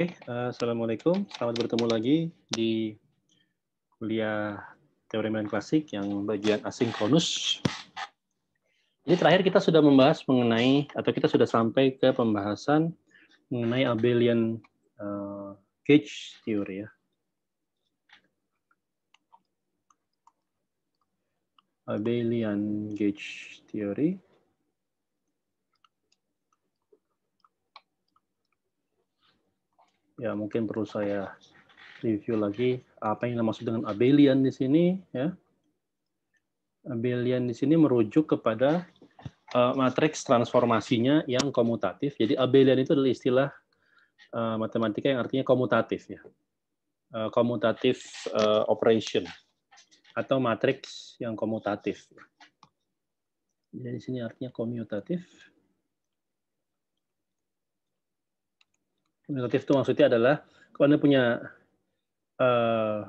Oke, okay, eh, assalamualaikum. Selamat bertemu lagi di kuliah teori main klasik yang bagian asinkronus. Jadi terakhir kita sudah membahas mengenai atau kita sudah sampai ke pembahasan mengenai abelian uh, gauge theory ya. Abelian gauge theory. ya mungkin perlu saya review lagi apa yang dimaksud dengan abelian di sini ya. Abelian di sini merujuk kepada uh, matriks transformasinya yang komutatif. Jadi abelian itu adalah istilah uh, matematika yang artinya komutatif ya. Eh, komutatif uh, operation atau matriks yang komutatif. Jadi di sini artinya komutatif. Negatif itu maksudnya adalah kalau Anda punya uh,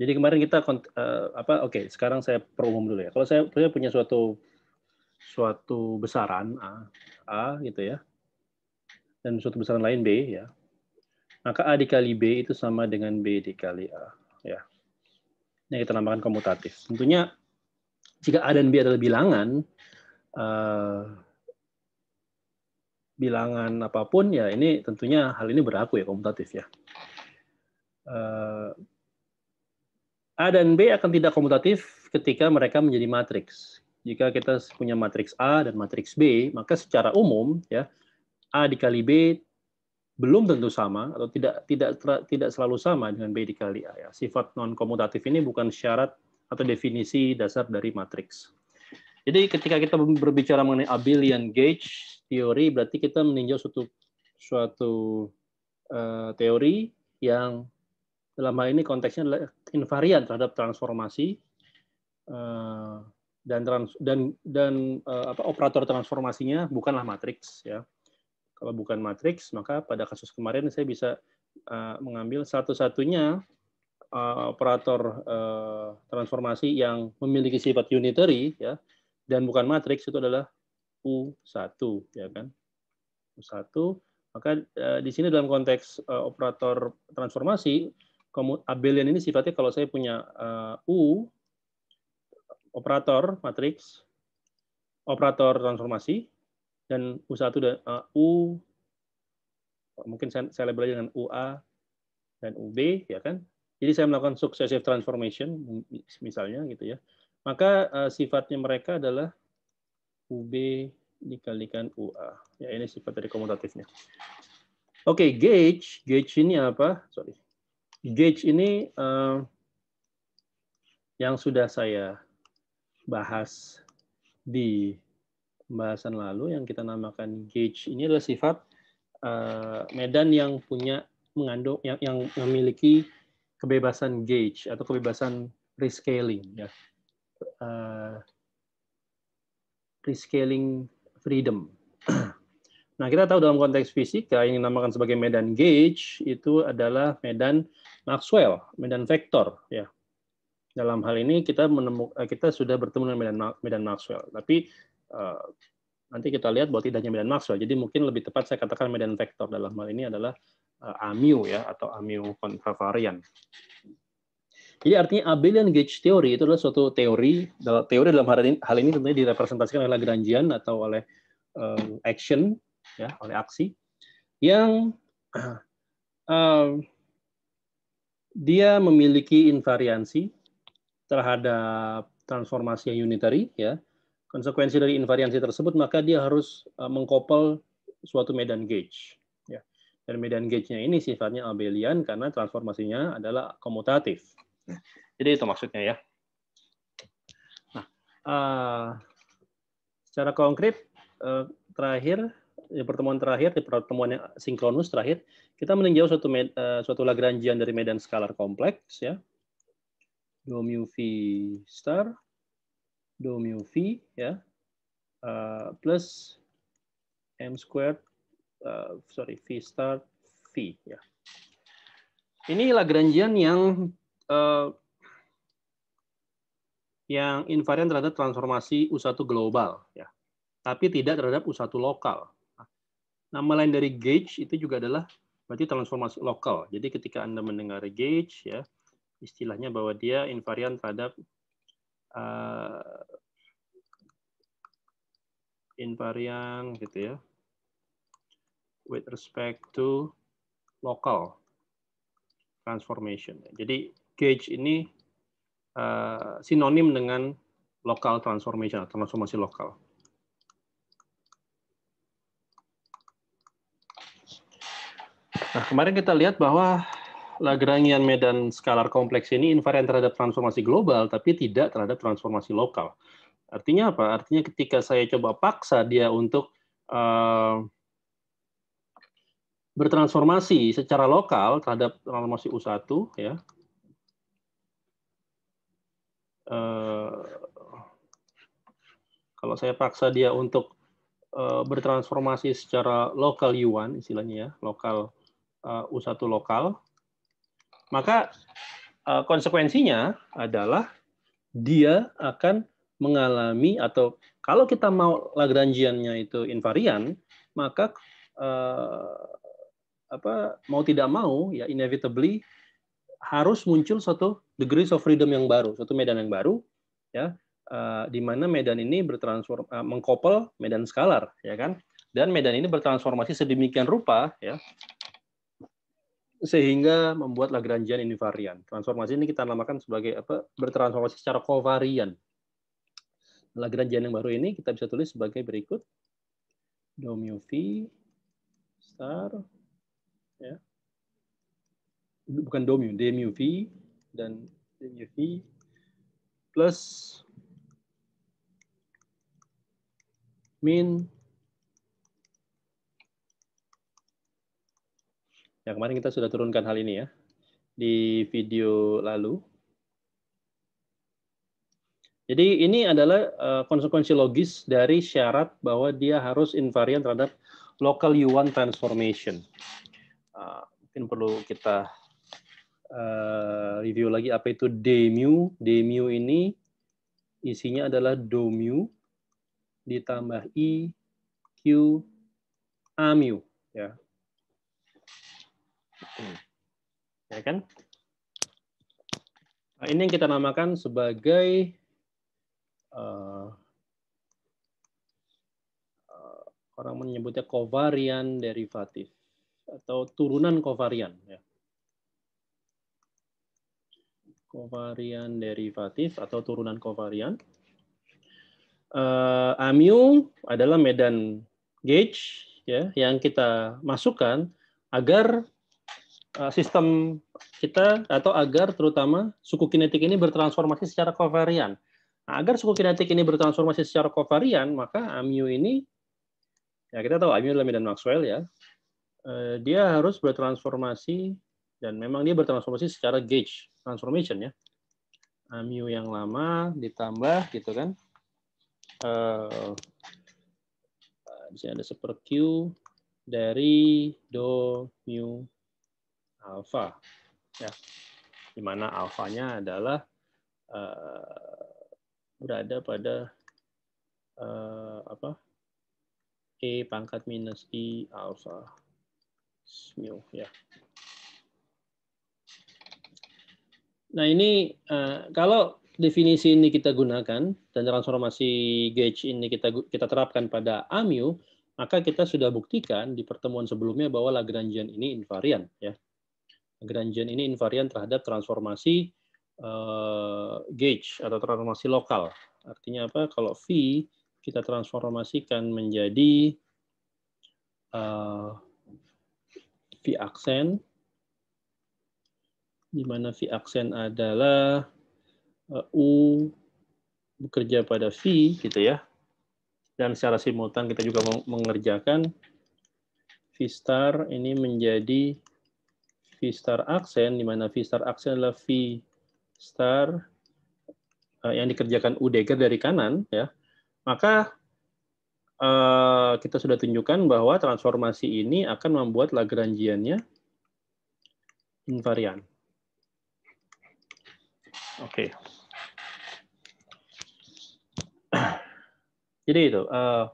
jadi kemarin kita uh, apa oke okay, sekarang saya perumum dulu ya. Kalau saya, saya punya suatu suatu besaran A, A gitu ya. Dan suatu besaran lain B ya. Maka A dikali B itu sama dengan B dikali A ya. Ini kita namakan komutatif. Tentunya jika A dan B adalah bilangan eh, bilangan apapun ya ini tentunya hal ini berlaku ya komutatif ya. Eh, A dan B akan tidak komutatif ketika mereka menjadi matriks. Jika kita punya matriks A dan matriks B, maka secara umum ya A dikali B belum tentu sama atau tidak tidak tidak selalu sama dengan B dikali A ya. Sifat non komutatif ini bukan syarat atau definisi dasar dari matriks. Jadi ketika kita berbicara mengenai abelian gauge teori, berarti kita meninjau suatu suatu uh, teori yang dalam hal ini konteksnya adalah invarian terhadap transformasi uh, dan trans, dan dan uh, apa operator transformasinya bukanlah matriks ya. Kalau bukan matriks, maka pada kasus kemarin saya bisa uh, mengambil satu-satunya uh, operator uh, transformasi yang memiliki sifat unitary ya dan bukan matriks itu adalah U1 ya kan. U1 maka eh, di sini dalam konteks eh, operator transformasi abelian ini sifatnya kalau saya punya eh, U operator matriks operator transformasi dan U1 dan U mungkin saya, saya label dengan UA dan UB ya kan. Jadi saya melakukan successive transformation misalnya gitu ya. Maka uh, sifatnya mereka adalah UB dikalikan UA. Ya, ini sifat dari komutatifnya. Oke, okay, gauge. Gauge ini apa? Sorry. Gauge ini uh, yang sudah saya bahas di pembahasan lalu yang kita namakan gauge. Ini adalah sifat uh, medan yang punya mengandung yang, yang memiliki kebebasan gauge atau kebebasan rescaling ya uh, eh, rescaling freedom. Nah, kita tahu dalam konteks fisika yang dinamakan sebagai medan gauge itu adalah medan Maxwell, medan vektor ya. Dalam hal ini kita menemukan eh, kita sudah bertemu dengan medan medan Maxwell, tapi uh, nanti kita lihat bahwa tidak hanya medan Maxwell. Jadi mungkin lebih tepat saya katakan medan vektor dalam hal ini adalah uh, AMU ya atau AMU kontravarian. Jadi iya, artinya abelian gauge teori itu adalah suatu teori, teori dalam hal ini, tentunya direpresentasikan oleh Lagrangian atau oleh eh, action, ya, oleh aksi, yang uh, dia memiliki invariansi terhadap transformasi yang unitary, ya. Konsekuensi dari invariansi tersebut maka dia harus eh, mengkopel suatu medan gauge, ya. Dan medan gauge-nya ini sifatnya abelian karena transformasinya adalah komutatif jadi itu maksudnya ya. Nah, uh, secara konkret uh, terakhir di pertemuan terakhir di pertemuan yang sinkronus terakhir kita meninjau suatu med, uh, eh, suatu Lagrangian dari medan skalar kompleks ya. Do mu v star do mu v ya uh, plus m squared uh, sorry v star v ya. Ini Lagrangian yang uh, yang invarian terhadap transformasi U1 global ya. Tapi tidak terhadap U1 lokal. Nah, lain dari gauge itu juga adalah berarti transformasi lokal. Jadi ketika Anda mendengar gauge ya, istilahnya bahwa dia invarian terhadap uh, invarian gitu ya. With respect to local transformation. Jadi gauge ini uh, sinonim dengan local transformation, transformasi lokal. Nah, kemarin kita lihat bahwa Lagrangian medan skalar kompleks ini invariant terhadap transformasi global, tapi tidak terhadap transformasi lokal. Artinya apa? Artinya ketika saya coba paksa dia untuk uh, bertransformasi secara lokal terhadap transformasi U1, ya, Eh, kalau saya paksa dia untuk uh, bertransformasi secara lokal yuan istilahnya ya, lokal uh, eh, U1 lokal, maka uh, konsekuensinya adalah dia akan mengalami atau kalau kita mau Lagrangiannya itu invarian, maka uh, apa mau tidak mau ya inevitably harus muncul suatu degree of freedom yang baru, suatu medan yang baru, ya, uh, di mana medan ini bertransform, uh, eh, mengkopel medan skalar, ya kan? Dan medan ini bertransformasi sedemikian rupa, ya, sehingga membuat Lagrangian invarian. Transformasi ini kita namakan sebagai apa? Bertransformasi secara kovarian. Lagrangian yang baru ini kita bisa tulis sebagai berikut: dou mu v star, ya, bukan dom mu, d mu v dan d mu v plus min ya kemarin kita sudah turunkan hal ini ya di video lalu. Jadi ini adalah eh, konsekuensi logis dari syarat bahwa dia harus invariant terhadap local U1 transformation. Ah, mungkin perlu kita Eh, review lagi apa itu d mu. D mu ini isinya adalah do mu ditambah i q a mu ya. Ya kan? Nah, ini yang kita namakan sebagai uh, orang menyebutnya kovarian derivatif atau turunan kovarian ya. Kovarian derivatif atau turunan kovarian. Uh, eh, AMU adalah medan gauge ya yang kita masukkan agar uh, sistem kita atau agar terutama suku kinetik ini bertransformasi secara kovarian. Nah, agar suku kinetik ini bertransformasi secara kovarian, maka AMU ini ya kita tahu AMU adalah medan Maxwell ya. Uh, dia harus bertransformasi dan memang dia bertransformasi secara gauge transformation ya mu yang lama ditambah gitu kan uh, ada super q dari do mu alpha ya di mana alfanya adalah uh, berada pada uh, apa e pangkat minus i alpha mu ya Nah ini eh, kalau definisi ini kita gunakan dan transformasi gauge ini kita kita terapkan pada AMU, maka kita sudah buktikan di pertemuan sebelumnya bahwa Lagrangian ini invarian ya. Lagrangian ini invarian terhadap transformasi eh, gauge atau transformasi lokal. Artinya apa? Kalau V kita transformasikan menjadi uh, V aksen di mana V aksen adalah eh, U bekerja pada V gitu ya. Dan secara simultan kita juga mengerjakan V star ini menjadi V star aksen di mana V star aksen adalah V star eh, yang dikerjakan U dagger dari kanan ya. Maka eh, kita sudah tunjukkan bahwa transformasi ini akan membuat Lagrangiannya invarian. Oke. Okay. Jadi itu uh,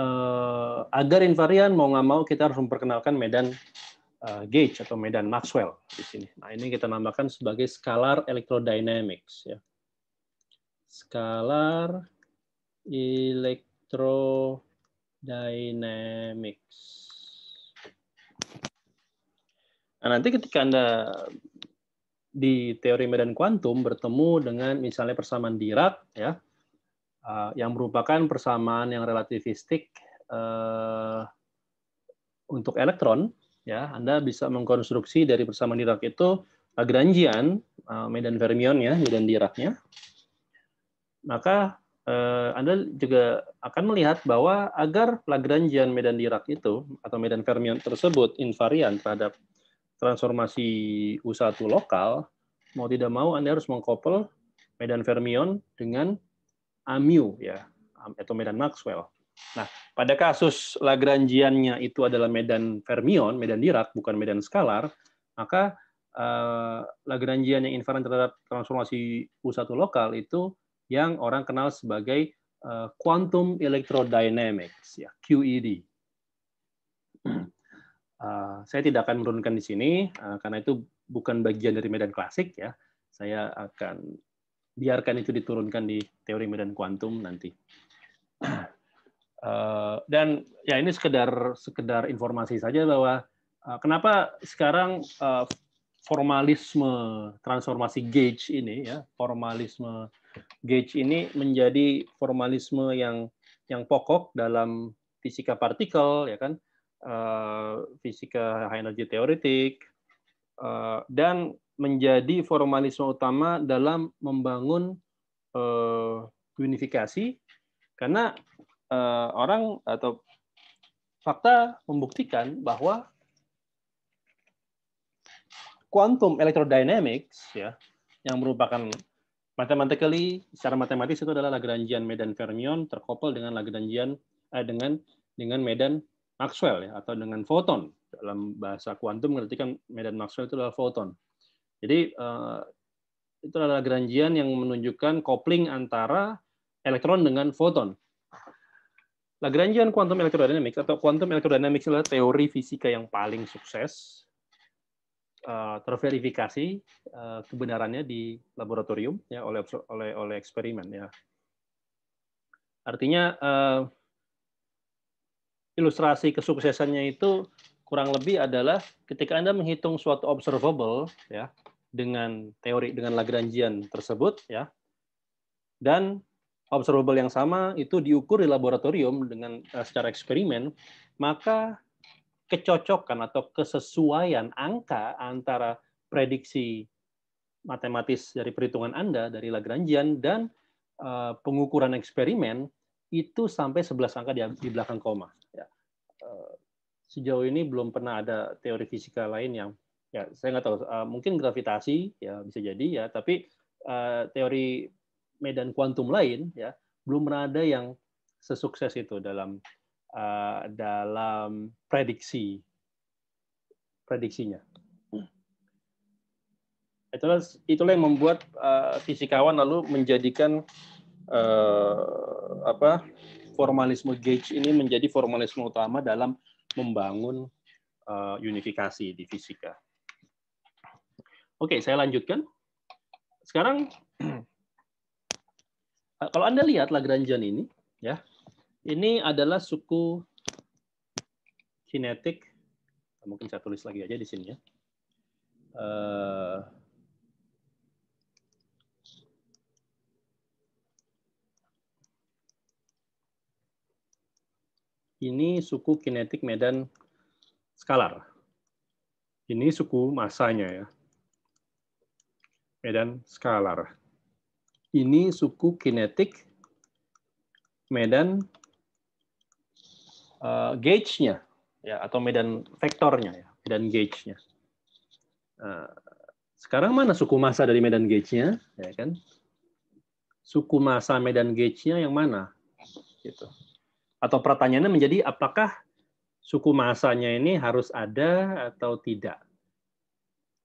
uh, agar invarian mau nggak mau kita harus memperkenalkan medan uh, gauge atau medan Maxwell di sini. Nah ini kita namakan sebagai skalar electrodynamics ya. skalar electrodynamics. Nah, nanti ketika Anda di teori medan kuantum bertemu dengan misalnya persamaan Dirac ya uh, yang merupakan persamaan yang relativistik uh, untuk elektron ya Anda bisa mengkonstruksi dari persamaan Dirac itu Lagrangian eh, uh, medan fermion ya medan Diracnya maka uh, Anda juga akan melihat bahwa agar Lagrangian medan Dirac itu atau medan fermion tersebut invarian terhadap transformasi U usaha lokal, mau tidak mau Anda harus mengkopel Medan Fermion dengan AMU ya atau Medan Maxwell. Nah, pada kasus Lagrangiannya itu adalah Medan Fermion, Medan Dirac, bukan Medan skalar, maka eh, Lagrangian yang inferen terhadap transformasi U1 lokal itu yang orang kenal sebagai eh, quantum electrodynamics ya, QED. Eh, saya tidak akan menurunkan di sini uh, karena itu bukan bagian dari medan klasik ya. Saya akan biarkan itu diturunkan di teori medan kuantum nanti. Eh, dan ya ini sekedar sekedar informasi saja bahwa kenapa sekarang formalisme transformasi gauge ini ya formalisme gauge ini menjadi formalisme yang yang pokok dalam fisika partikel ya kan Eh, fisika high energy teoretik, uh, dan menjadi formalisme utama dalam membangun uh, unifikasi, karena uh, orang atau fakta membuktikan bahwa quantum electrodynamics ya yang merupakan matematically secara matematis itu adalah Lagrangian medan fermion terkopel dengan Lagrangian eh, dengan dengan medan Maxwell ya, atau dengan foton. Dalam bahasa kuantum mengartikan medan Maxwell itu adalah foton. Jadi uh, itu adalah Lagrangian yang menunjukkan kopling antara elektron dengan foton. Lagrangian nah, kuantum elektrodinamik atau kuantum elektrodinamik adalah teori fisika yang paling sukses eh, terverifikasi eh, kebenarannya di laboratorium ya oleh oleh oleh eksperimen ya. Artinya ilustrasi kesuksesannya itu kurang lebih adalah ketika Anda menghitung suatu observable ya dengan teori dengan Lagrangian tersebut ya dan observable yang sama itu diukur di laboratorium dengan eh, secara eksperimen maka kecocokan atau kesesuaian angka antara prediksi matematis dari perhitungan Anda dari Lagrangian dan eh, pengukuran eksperimen itu sampai 11 angka di, di belakang koma. Ya. Eh, sejauh ini belum pernah ada teori fisika lain yang ya saya nggak tahu eh, mungkin gravitasi ya bisa jadi ya tapi eh, teori medan kuantum lain ya belum pernah ada yang sesukses itu dalam dalam prediksi prediksinya itulah itulah yang membuat uh, fisikawan lalu menjadikan eh, apa formalisme gauge ini menjadi formalisme utama dalam membangun eh, unifikasi di fisika. Oke, saya lanjutkan. Sekarang kalau Anda lihat Lagrangian ini, ya. Ini adalah suku kinetik. Mungkin saya tulis lagi aja di sini ya. Eh, Ini suku kinetik medan skalar. Ini suku masanya ya. Medan skalar. Ini suku kinetik medan uh, gauge-nya ya atau medan vektornya ya, medan gauge-nya. Uh, sekarang mana suku masa dari medan gauge-nya ya kan? Suku masa medan gauge-nya yang mana? Gitu atau pertanyaannya menjadi apakah suku masanya ini harus ada atau tidak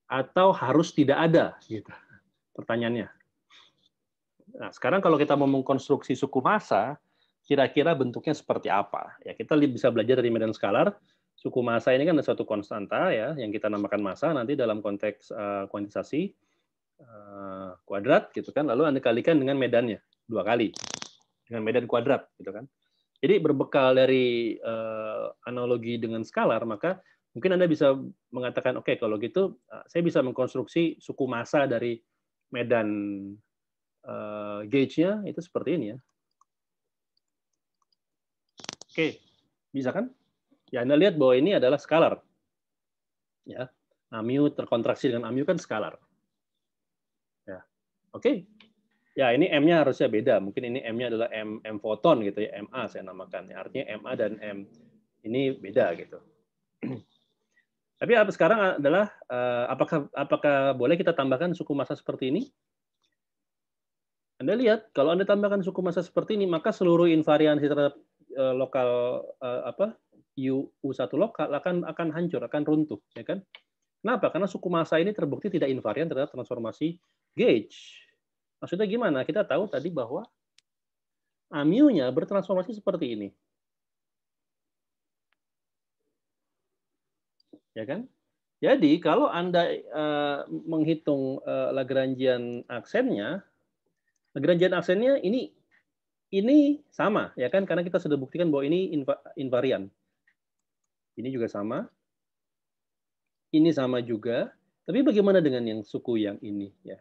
atau harus tidak ada gitu pertanyaannya nah sekarang kalau kita mau mengkonstruksi suku masa kira-kira bentuknya seperti apa ya kita bisa belajar dari medan skalar suku masa ini kan ada suatu konstanta ya yang kita namakan masa nanti dalam konteks uh, kuantisasi eh, kuadrat gitu kan lalu anda kalikan dengan medannya dua kali dengan medan kuadrat gitu kan jadi berbekal dari uh, analogi dengan skalar, maka mungkin Anda bisa mengatakan, oke okay, kalau gitu eh, saya bisa mengkonstruksi suku massa dari medan uh, gauge-nya itu seperti ini ya. Oke, okay. bisa kan? Ya Anda lihat bahwa ini adalah skalar. Ya, mu terkontraksi dengan mu kan skalar. Ya. Oke, okay. Ya, ini M-nya harusnya beda. Mungkin ini M-nya adalah M, M foton gitu ya, MA saya namakan. Ya. Artinya MA dan M ini beda gitu. Tapi apa sekarang adalah eh, apakah apakah boleh kita tambahkan suku massa seperti ini? Anda lihat kalau Anda tambahkan suku massa seperti ini maka seluruh invariansi terhadap eh, lokal eh, apa U1 u lokal akan akan hancur, akan runtuh, ya kan? Kenapa? Karena suku massa ini terbukti tidak invarian terhadap transformasi gauge. Maksudnya gimana? Kita tahu tadi bahwa amionya bertransformasi seperti ini. Ya kan? Jadi kalau Anda uh, menghitung uh, Lagrangian aksennya, Lagrangian aksennya ini ini sama ya kan karena kita sudah buktikan bahwa ini invarian. Ini juga sama. Ini sama juga. Tapi bagaimana dengan yang suku yang ini ya?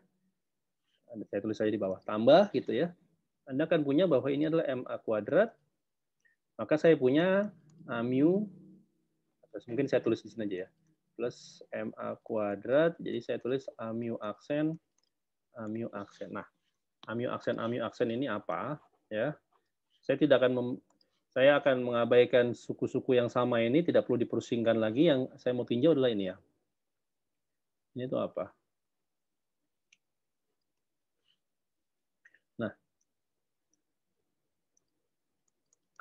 saya tulis saja di bawah, tambah gitu ya. Anda akan punya bahwa ini adalah MA kuadrat, maka saya punya A mu, mungkin saya tulis di sini aja ya, plus MA kuadrat, jadi saya tulis A mu aksen, A mu aksen. Nah, A mu aksen, A mu aksen ini apa? Ya, saya tidak akan mem saya akan mengabaikan suku-suku yang sama ini, tidak perlu dipersingkan lagi. Yang saya mau tinjau adalah ini ya. Ini itu apa?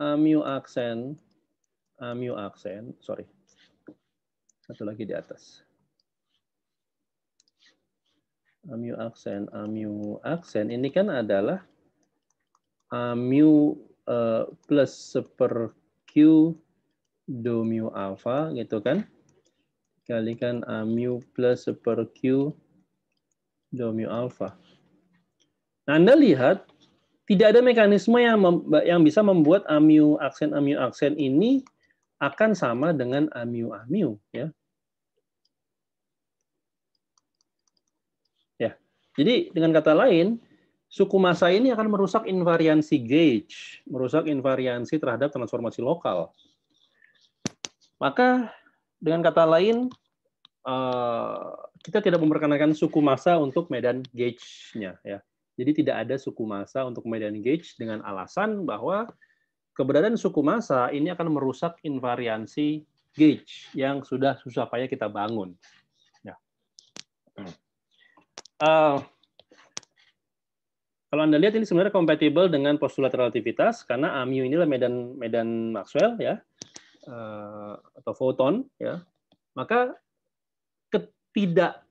amu mu aksen, a mu aksen, sorry, satu lagi di atas. amu mu aksen, a mu aksen ini kan adalah amu mu e, plus seper q do mu alpha gitu kan kalikan amu mu plus per q do mu alpha. Nah, Anda lihat tidak ada mekanisme yang mem, yang bisa membuat amu aksen amu aksen ini akan sama dengan amu amu ya. Ya. Jadi dengan kata lain, suku masa ini akan merusak invariansi gauge, merusak invariansi terhadap transformasi lokal. Maka dengan kata lain eh, kita tidak memperkenalkan suku masa untuk medan gauge-nya ya jadi tidak ada suku massa untuk medan gauge dengan alasan bahwa keberadaan suku massa ini akan merusak invariansi gauge yang sudah susah payah kita bangun. Ya. Uh, kalau Anda lihat ini sebenarnya kompatibel dengan postulat relativitas karena AMU inilah medan medan Maxwell ya uh, atau foton ya. Maka ketidak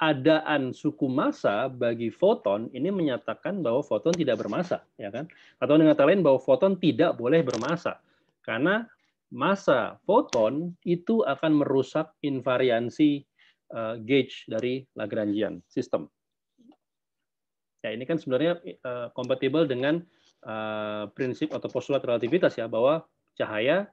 adaan suku massa bagi foton ini menyatakan bahwa foton tidak bermassa, ya kan? Atau dengan kata lain bahwa foton tidak boleh bermassa karena massa foton itu akan merusak invariansi uh, gauge dari Lagrangian sistem. Ya, ini kan sebenarnya uh, eh, kompatibel dengan uh, prinsip atau postulat relativitas ya bahwa cahaya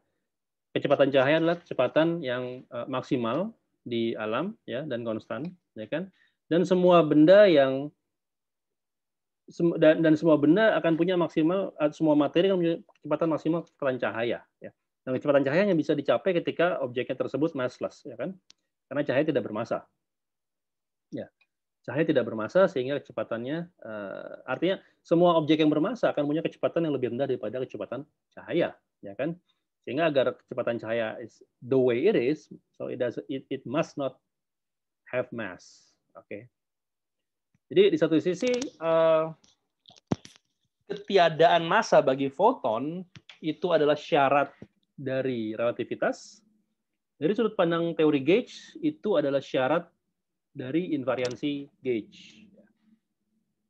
kecepatan cahaya adalah kecepatan yang uh, maksimal di alam ya dan konstan ya kan? Dan semua benda yang dan, dan semua benda akan punya maksimal eh, semua materi akan punya kecepatan maksimal kecepatan cahaya ya. Dan kecepatan cahaya yang bisa dicapai ketika objeknya tersebut massless ya kan? Karena cahaya tidak bermasa. Ya. Cahaya tidak bermasa sehingga kecepatannya uh, artinya semua objek yang bermasa akan punya kecepatan yang lebih rendah daripada kecepatan cahaya ya kan? Sehingga agar kecepatan cahaya is the way it is, so it does it, it must not have mass. Oke. Okay. Jadi di satu sisi uh, ketiadaan massa bagi foton itu adalah syarat dari relativitas. Dari sudut pandang teori gauge itu adalah syarat dari invariansi gauge.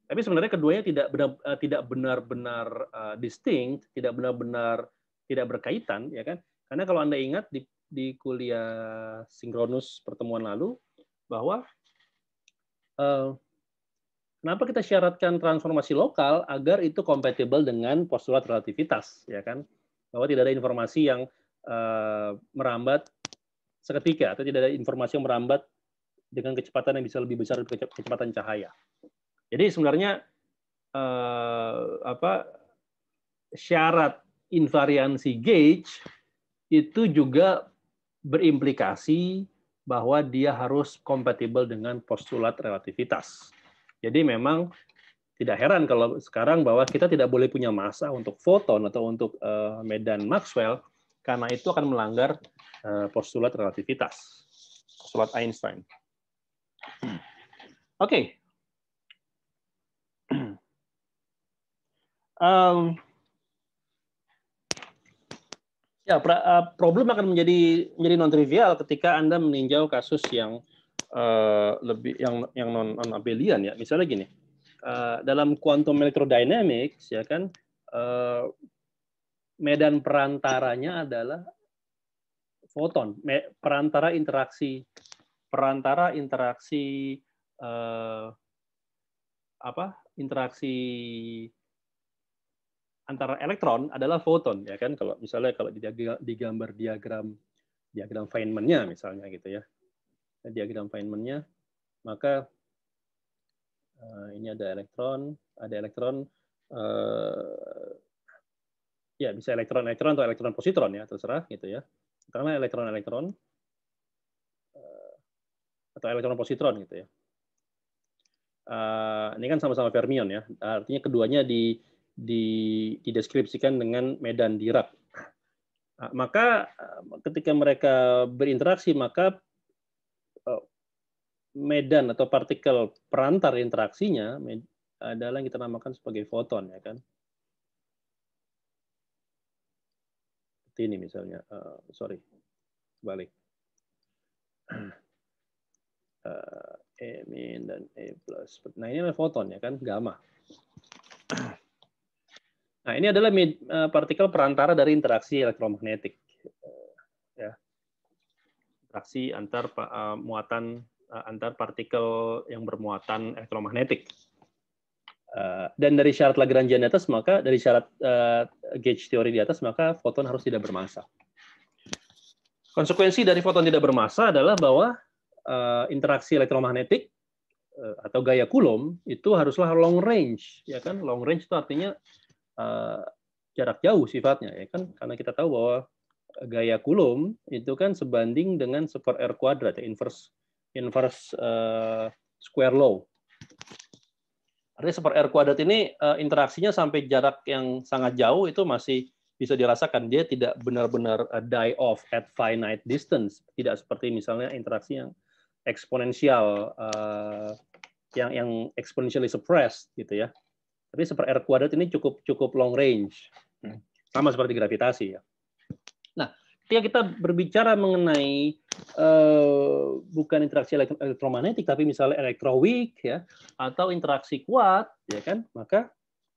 Tapi sebenarnya keduanya tidak benar, eh, tidak benar-benar eh, distinct, tidak benar-benar tidak berkaitan, ya kan? Karena kalau anda ingat di, di kuliah sinkronus pertemuan lalu, bahwa eh, kenapa kita syaratkan transformasi lokal agar itu kompatibel dengan postulat relativitas, ya kan? Bahwa tidak ada informasi yang eh, merambat seketika atau tidak ada informasi yang merambat dengan kecepatan yang bisa lebih besar dari kecepatan cahaya. Jadi sebenarnya eh, apa syarat invariansi gauge itu juga berimplikasi bahwa dia harus kompatibel dengan postulat relativitas. Jadi memang tidak heran kalau sekarang bahwa kita tidak boleh punya massa untuk foton atau untuk eh, medan Maxwell karena itu akan melanggar eh, postulat relativitas, postulat Einstein. Hmm. Oke. Okay. Um, Ya, pra, uh, problem akan menjadi menjadi non trivial ketika Anda meninjau kasus yang uh, lebih yang yang non, non abelian ya. Misalnya gini, uh, dalam quantum electrodynamics ya kan uh, medan perantaranya adalah foton, me, perantara interaksi perantara interaksi uh, apa? interaksi antara elektron adalah foton ya kan kalau misalnya kalau di gambar diagram diagram Feynman-nya misalnya gitu ya nah, diagram Feynman-nya maka eh, ini ada elektron ada elektron uh, ya bisa elektron elektron atau elektron positron ya terserah gitu ya karena elektron elektron eh, atau elektron positron gitu ya uh, ini kan sama-sama fermion ya artinya keduanya di di, dideskripsikan dengan medan dirak. Nah, maka eh, ketika mereka berinteraksi, maka eh, medan atau partikel perantar interaksinya adalah yang kita namakan sebagai foton, ya kan? Seperti ini misalnya, uh, sorry, balik. Uh, e min dan E plus. Nah ini adalah foton ya kan, gamma. Nah, ini adalah eh, partikel perantara dari interaksi elektromagnetik. Eh, ya. Interaksi antar eh, muatan antar partikel yang bermuatan elektromagnetik. Dan dari syarat Lagrangian di atas, maka dari syarat gauge teori di atas, maka foton harus tidak bermassa. Konsekuensi dari foton tidak bermassa adalah bahwa interaksi elektromagnetik atau gaya Coulomb itu haruslah long range, ya kan? Long range itu artinya Eh, jarak jauh sifatnya ya kan karena kita tahu bahwa gaya Coulomb itu kan sebanding dengan super r kuadrat ya inverse inverse uh, square law. Artinya super r kuadrat ini uh, interaksinya sampai jarak yang sangat jauh itu masih bisa dirasakan dia tidak benar-benar die off at finite distance tidak seperti misalnya interaksi yang eksponensial uh, yang yang exponentially suppressed gitu ya tapi super R kuadrat ini cukup cukup long range. Hmm. Sama seperti gravitasi ya. Nah, ketika kita berbicara mengenai uh, bukan interaksi elektromagnetik tapi misalnya elektroweak ya atau interaksi kuat ya kan, maka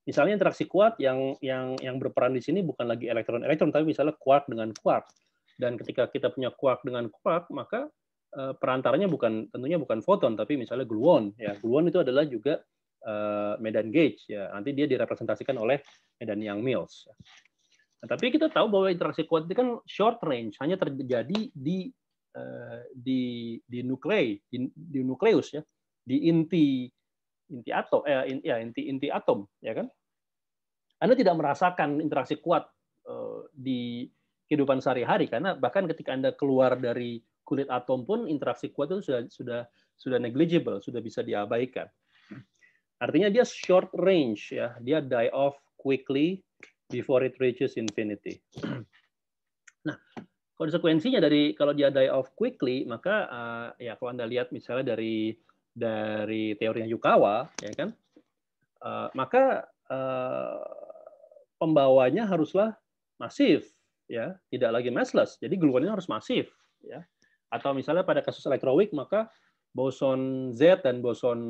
misalnya interaksi kuat yang yang yang berperan di sini bukan lagi elektron elektron tapi misalnya kuat dengan kuat Dan ketika kita punya kuat dengan kuat maka eh, perantaranya bukan tentunya bukan foton tapi misalnya gluon ya gluon itu adalah juga Eh, Medan gauge, ya nanti dia direpresentasikan oleh Medan Young Mills. Nah, tapi kita tahu bahwa interaksi kuat itu kan short range hanya terjadi di eh, di di nuklei di, di nukleus ya di inti inti atom eh, in, ya inti inti atom ya kan. Anda tidak merasakan interaksi kuat eh, di kehidupan sehari-hari karena bahkan ketika Anda keluar dari kulit atom pun interaksi kuat itu sudah sudah sudah negligible, sudah bisa diabaikan. Artinya dia short range ya, dia die off quickly before it reaches infinity. Nah, konsekuensinya dari kalau dia die off quickly, maka uh, ya kalau Anda lihat misalnya dari dari teorinya Yukawa, ya kan? Uh, maka uh, pembawanya haruslah masif, ya, tidak lagi massless. Jadi gluonnya harus masif, ya. Atau misalnya pada kasus electroweak maka boson Z dan boson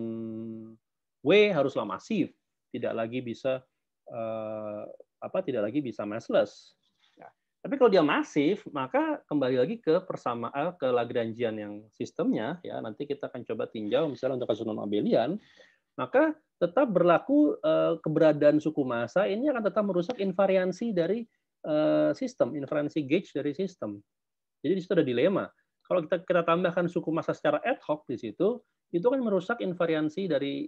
W haruslah masif, tidak lagi bisa uh, apa tidak lagi bisa massless. Ya. tapi kalau dia masif, maka kembali lagi ke persamaan eh, ke Lagrangian yang sistemnya ya. Nanti kita akan coba tinjau misalnya untuk kasus non abelian, maka tetap berlaku uh, keberadaan suku massa ini akan tetap merusak invariansi dari uh, sistem, invariansi gauge dari sistem. Jadi di situ ada dilema. Kalau kita kita tambahkan suku massa secara ad hoc di situ, itu akan merusak invariansi dari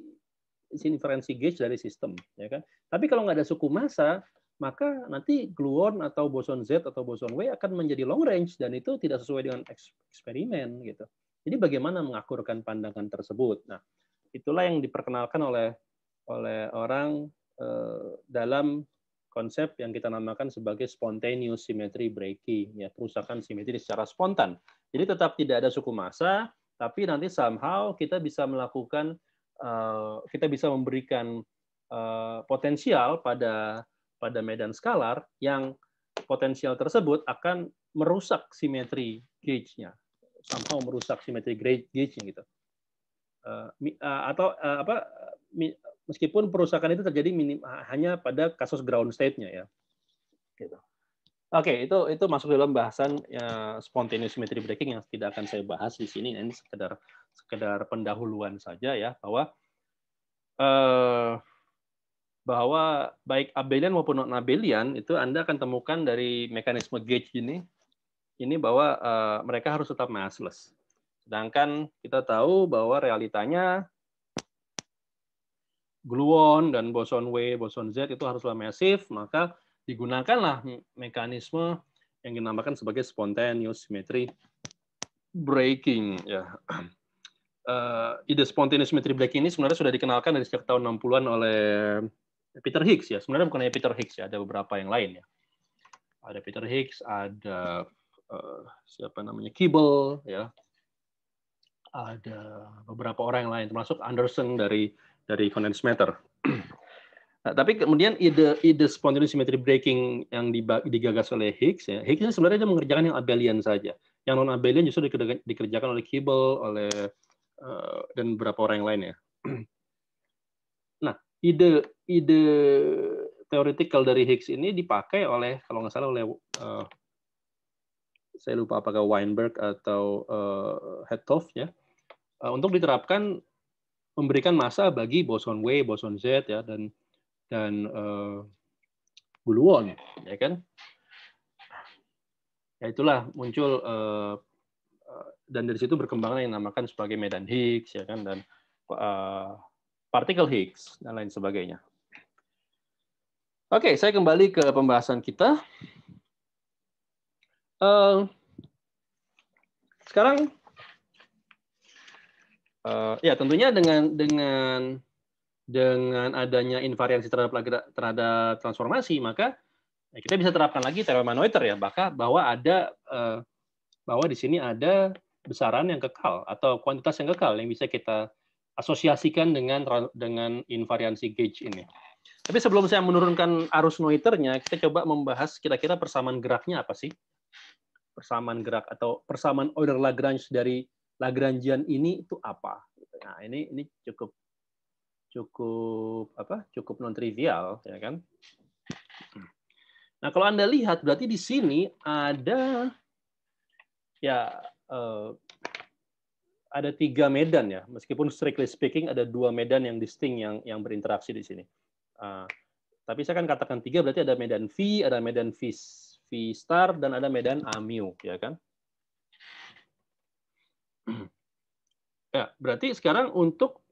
inferensi gauge dari sistem, ya kan? Tapi kalau nggak ada suku massa, maka nanti gluon atau boson Z atau boson W akan menjadi long range dan itu tidak sesuai dengan eksperimen gitu. Jadi bagaimana mengakurkan pandangan tersebut? Nah, itulah yang diperkenalkan oleh oleh orang eh, dalam konsep yang kita namakan sebagai spontaneous symmetry breaking, ya kerusakan simetri secara spontan. Jadi tetap tidak ada suku massa, tapi nanti somehow kita bisa melakukan Eh, kita bisa memberikan eh, potensial pada pada medan skalar yang potensial tersebut akan merusak simetri gauge-nya, somehow merusak simetri gauge-nya gitu. Eh, atau apa? Meskipun perusakan itu terjadi minim, hanya pada kasus ground state-nya ya. Gitu. Oke, okay, itu itu masuk dalam bahasan ya, spontaneous symmetry breaking yang tidak akan saya bahas di sini. Ini sekedar sekedar pendahuluan saja ya bahwa eh, bahwa baik abelian maupun non abelian itu Anda akan temukan dari mekanisme gauge ini ini bahwa eh, mereka harus tetap massless. Sedangkan kita tahu bahwa realitanya gluon dan boson W, boson Z itu haruslah masif, maka digunakanlah mekanisme yang dinamakan sebagai spontaneous symmetry breaking ya uh, ide spontaneous symmetry black ini sebenarnya sudah dikenalkan dari sejak tahun 60-an oleh Peter Higgs ya. Sebenarnya bukan hanya Peter Higgs ya, ada beberapa yang lain ya. Ada Peter Higgs, ada uh, siapa namanya Kibble ya. Ada beberapa orang yang lain termasuk Anderson dari dari condensed matter. Nah, tapi kemudian ide ide spontaneous symmetry breaking yang digagas oleh Higgs ya. Higgs ini sebenarnya dia mengerjakan yang abelian saja. Yang non abelian justru dikerjakan oleh Kibble, oleh Eh, dan beberapa orang yang lain ya. nah, ide ide teoretikal dari Higgs ini dipakai oleh kalau nggak salah oleh uh, saya lupa apakah Weinberg atau uh, ya uh, untuk diterapkan memberikan masa bagi boson W, boson Z ya dan dan uh, gluon ya kan. Ya itulah muncul uh, dan dari situ berkembangnya yang dinamakan sebagai medan Higgs ya kan dan uh, partikel Higgs dan lain sebagainya. Oke, okay, saya kembali ke pembahasan kita. Uh, sekarang, uh, ya tentunya dengan dengan dengan adanya invariansi terhadap terhadap transformasi, maka ya kita bisa terapkan lagi teorema Noether ya, bahkan bahwa ada uh, bahwa di sini ada besaran yang kekal atau kuantitas yang kekal yang bisa kita asosiasikan dengan dengan invariansi gauge ini. Tapi sebelum saya menurunkan arus noiternya, kita coba membahas kira-kira persamaan geraknya apa sih? Persamaan gerak atau persamaan order Lagrange dari Lagrangian ini itu apa? Nah, ini ini cukup cukup apa? Cukup non trivial, ya kan? Nah, kalau Anda lihat berarti di sini ada ya uh, ada tiga medan ya, meskipun strictly speaking ada dua medan yang distinct yang yang berinteraksi di sini. Uh, tapi saya akan katakan tiga berarti ada medan V, ada medan V, v star dan ada medan A mu, ya kan? Ya, berarti sekarang untuk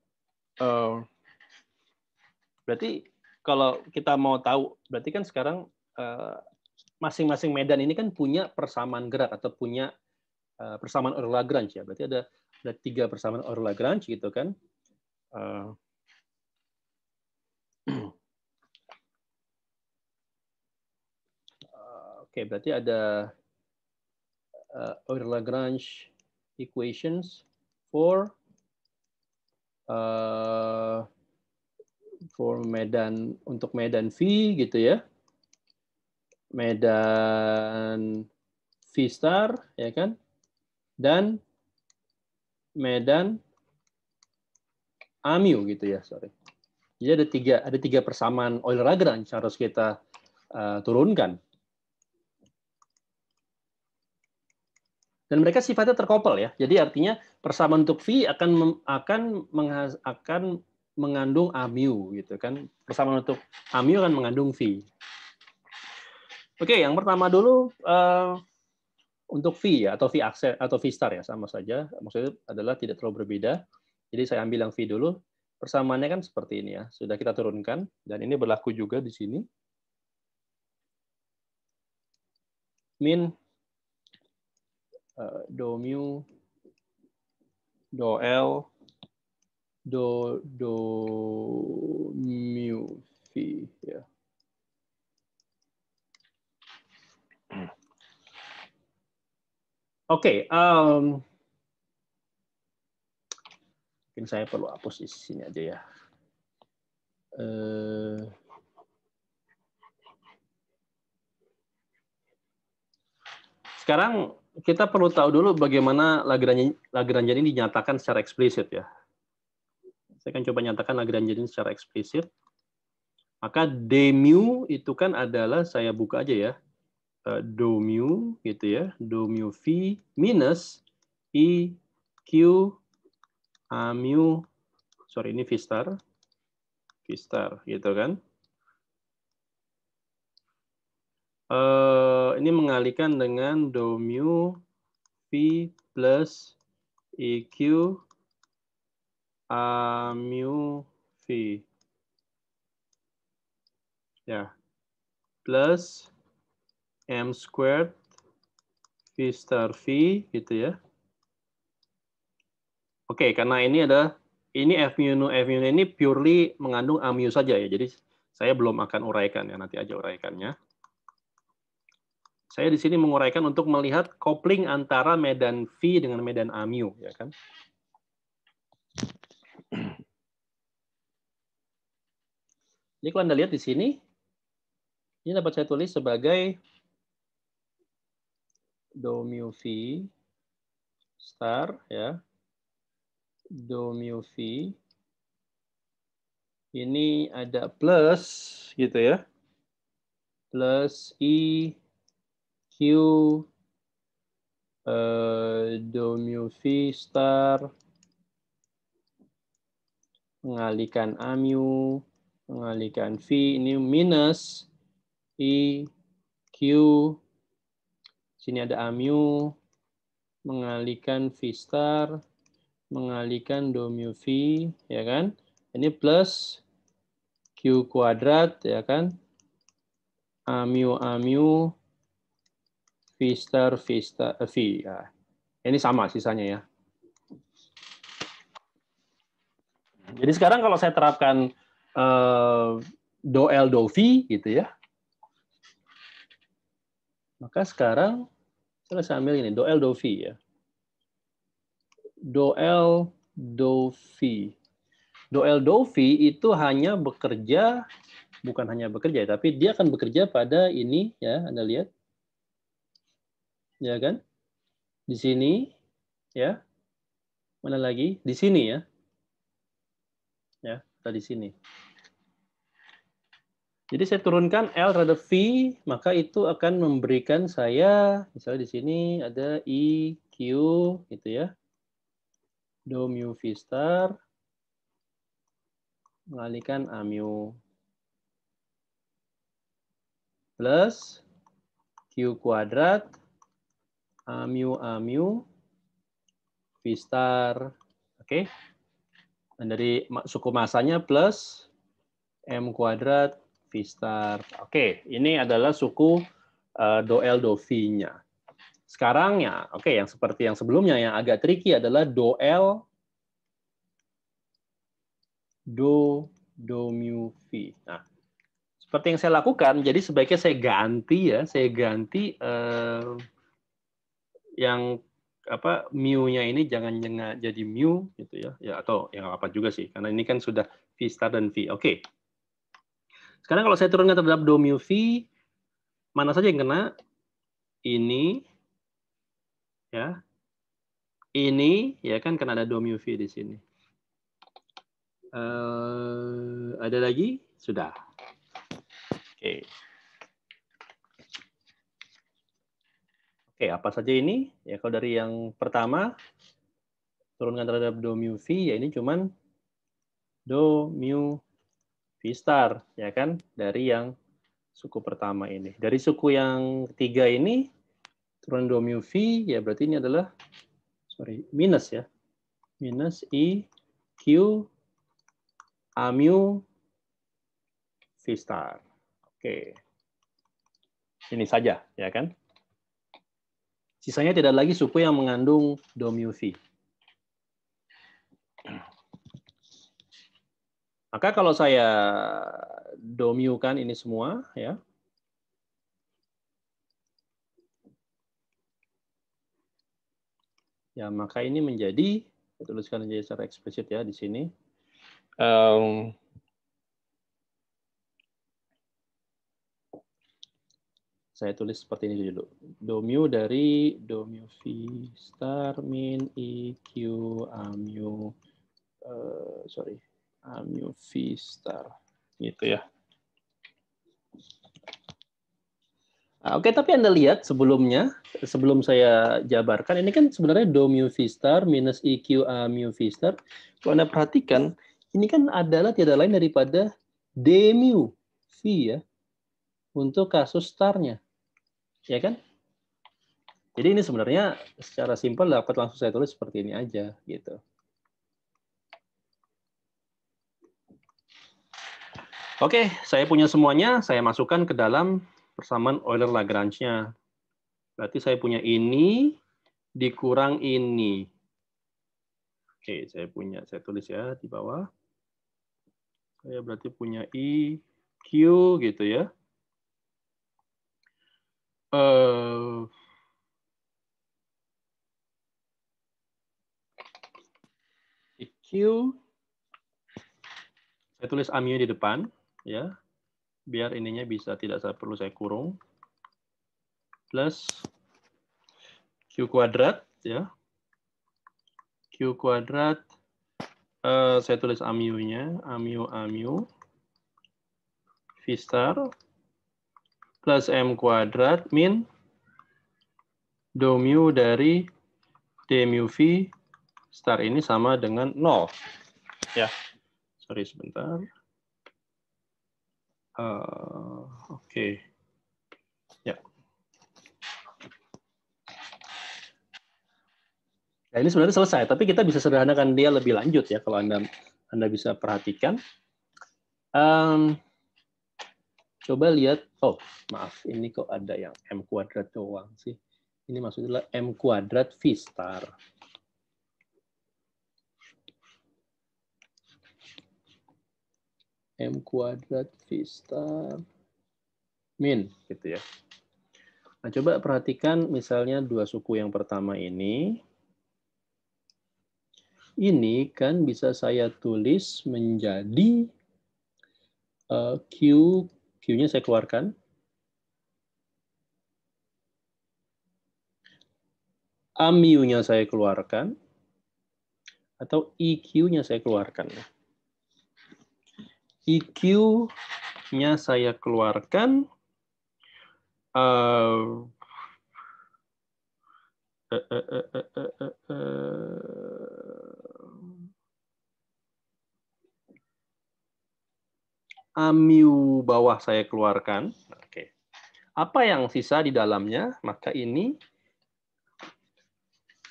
uh, berarti kalau kita mau tahu, berarti kan sekarang uh, eh, masing -masing medan ini kan punya persamaan gerak atau punya Eh, persamaan Euler Lagrange ya. Berarti ada ada tiga persamaan Euler Lagrange gitu kan. Uh, Oke, okay, berarti ada uh, Euler Lagrange equations for uh, for medan untuk medan V gitu ya. Medan V star ya kan? dan Medan AMIU gitu ya, sorry. Jadi ada tiga ada tiga persamaan olahraga yang harus kita uh, turunkan. dan mereka sifatnya terkopel ya. Jadi artinya persamaan untuk v akan akan menghas, akan mengandung Amiu gitu kan. Persamaan untuk Amiu akan mengandung v Oke, yang pertama dulu eh, untuk V ya, atau V akses atau V star ya sama saja. Maksudnya adalah tidak terlalu berbeda. Jadi saya ambil yang V dulu. Persamaannya kan seperti ini ya. Sudah kita turunkan dan ini berlaku juga di sini. Min eh, do mu do l do do mu phi ya. Oke, okay, um, mungkin saya perlu hapus di sini aja ya. Uh, sekarang kita perlu tahu dulu bagaimana Lagrangian, ini dinyatakan secara eksplisit ya. Saya akan coba nyatakan Lagrangian ini secara eksplisit. Maka d mu itu kan adalah saya buka aja ya. Eh, do mu gitu ya, do mu v minus i q a mu sorry ini v star v star gitu kan. Uh, ini mengalihkan dengan do mu v plus q a mu v ya plus m squared v star v gitu ya. Oke, okay, karena ini ada ini f mu nu f mu nu ini purely mengandung a mu saja ya. Jadi saya belum akan uraikan ya nanti aja uraikannya. Saya di sini menguraikan untuk melihat kopling antara medan V dengan medan a mu ya kan. Jadi kalau Anda lihat di sini, ini dapat saya tulis sebagai do mu v star ya do mu v ini ada plus gitu ya plus i q uh, do mu v star mengalihkan a mu mengalihkan v ini minus i q Sini ada amu, mengalihkan v star, mengalihkan do mu v, ya kan? Ini plus q kuadrat, ya kan? amu amu v star v star eh, v. Ya. Ini sama sisanya ya. Jadi sekarang kalau saya terapkan uh, eh, do L do V gitu ya, maka sekarang saya ambil ini, doel do ya. Doel do Doel do itu hanya bekerja bukan hanya bekerja tapi dia akan bekerja pada ini ya, Anda lihat. Ya kan? Di sini ya. Mana lagi? Di sini ya. Ya, tadi sini. Jadi saya turunkan L terhadap V, maka itu akan memberikan saya, misalnya di sini ada I, Q, gitu ya. Do mu V star, mengalihkan A mu. Plus Q kuadrat, A mu, A mu, V star. Oke. Okay? Dan dari suku masanya plus M kuadrat Vistar. Oke, ini adalah suku uh, doel v nya Sekarang ya, oke yang seperti yang sebelumnya yang agak tricky adalah doel do do mu v. Nah, seperti yang saya lakukan, jadi sebaiknya saya ganti ya, saya ganti uh, yang apa mu-nya ini jangan jangan jadi mu gitu ya, ya atau yang apa juga sih, karena ini kan sudah v star dan v. Oke, okay. Sekarang kalau saya turunkan terhadap domiufi v, mana saja yang kena? Ini, ya, ini, ya kan karena ada domiufi v di sini. Uh, ada lagi? Sudah. Oke. Okay. Oke, okay, apa saja ini? Ya kalau dari yang pertama turunkan terhadap do mu v ya ini cuman do mu V-star, ya kan? Dari yang suku pertama ini. Dari suku yang ketiga ini, turun 2 mu V, ya berarti ini adalah, sorry, minus ya. Minus I, Q, A mu, V star. Oke. Ini saja, ya kan? Sisanya tidak lagi suku yang mengandung dom V. Maka kalau saya domiukan ini semua, ya, ya maka ini menjadi saya tuliskan saja secara eksplisit ya di sini. Um, saya tulis seperti ini dulu. Domu dari domu v star min q amu uh, eh, sorry amu V star. Gitu ya. Ah, oke, okay, tapi Anda lihat sebelumnya, sebelum saya jabarkan, ini kan sebenarnya do mu v star minus EQ A mu v star. Kalau Anda perhatikan, ini kan adalah tidak lain daripada d mu v ya, untuk kasus starnya. Ya kan? Jadi ini sebenarnya secara simpel dapat langsung saya tulis seperti ini aja gitu. Oke, saya punya semuanya, saya masukkan ke dalam persamaan Euler-Lagrange-nya. Berarti saya punya ini dikurang ini. Oke, saya punya, saya tulis ya di bawah. Saya berarti punya I, Q gitu ya. Uh, Q, Saya tulis AMU di depan ya biar ininya bisa tidak saya perlu saya kurung plus q kuadrat ya q kuadrat uh, saya tulis amu nya amu amu v star plus m kuadrat min domu dari d mu v star ini sama dengan 0 ya sorry sebentar Eh, oke, okay. Ya. Nah, ini sebenarnya selesai, tapi kita bisa sederhanakan dia lebih lanjut ya kalau Anda Anda bisa perhatikan. Um, coba lihat, oh maaf, ini kok ada yang M kuadrat doang sih. Ini maksudnya M kuadrat V star. M kuadrat V star min gitu ya. Nah, coba perhatikan misalnya dua suku yang pertama ini. Ini kan bisa saya tulis menjadi eh, Q, Q-nya saya keluarkan. a AMU-nya saya keluarkan. Atau EQ-nya saya keluarkan. EQ-nya saya keluarkan. Uh, uh, uh, uh, uh, uh, uh, uh, AMU bawah saya keluarkan. Oke. Apa yang sisa di dalamnya? Maka ini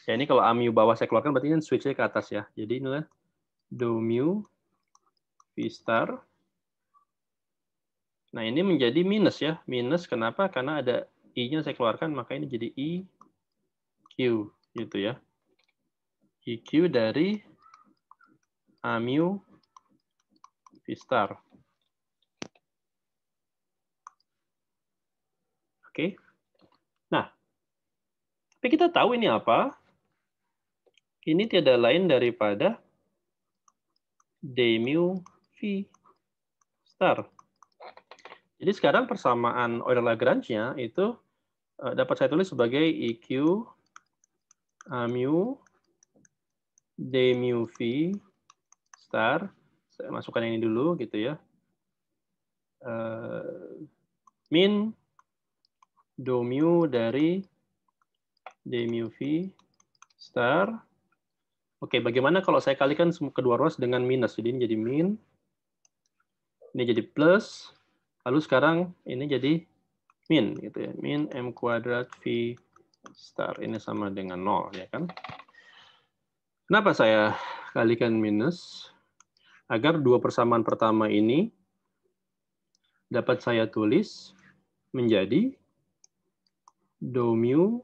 ya ini kalau AMU bawah saya keluarkan berarti ini switch-nya ke atas ya. Jadi inilah do mu star. Nah, ini menjadi minus ya. Minus kenapa? Karena ada I-nya saya keluarkan, maka ini jadi i e q gitu ya. E q dari A mu V star. Oke. Nah, tapi kita tahu ini apa? Ini tidak lain daripada d mu V star. Jadi sekarang persamaan Euler Lagrange-nya itu eh, dapat saya tulis sebagai EQ A mu D mu V star. Saya masukkan ini dulu gitu ya. Eh, min do mu dari D mu V star. Oke, bagaimana kalau saya kalikan kedua ruas dengan minus? Jadi ini jadi min ini jadi plus. Lalu sekarang ini jadi min gitu ya. Min m kuadrat v star ini sama dengan nol ya kan. Kenapa saya kalikan minus? Agar dua persamaan pertama ini dapat saya tulis menjadi do mu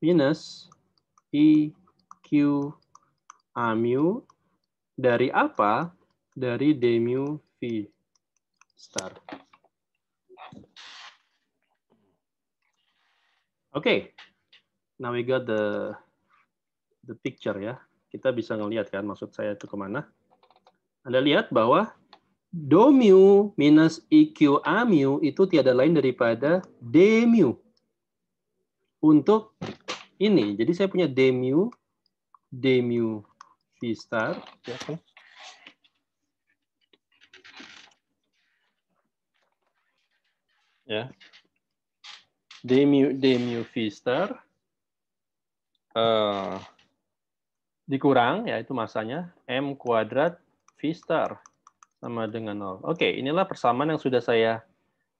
minus i q a mu dari apa dari d mu v star. Okay, now we got the the picture ya. Kita bisa ngelihat kan maksud saya itu kemana. Anda lihat bahwa do mu minus e q a mu itu tiada lain daripada d mu untuk ini. Jadi saya punya d mu d mu v star. okay. ya d mu d mu star uh, eh, dikurang ya, itu masanya m kuadrat v star sama dengan nol. Oke, okay, inilah persamaan yang sudah saya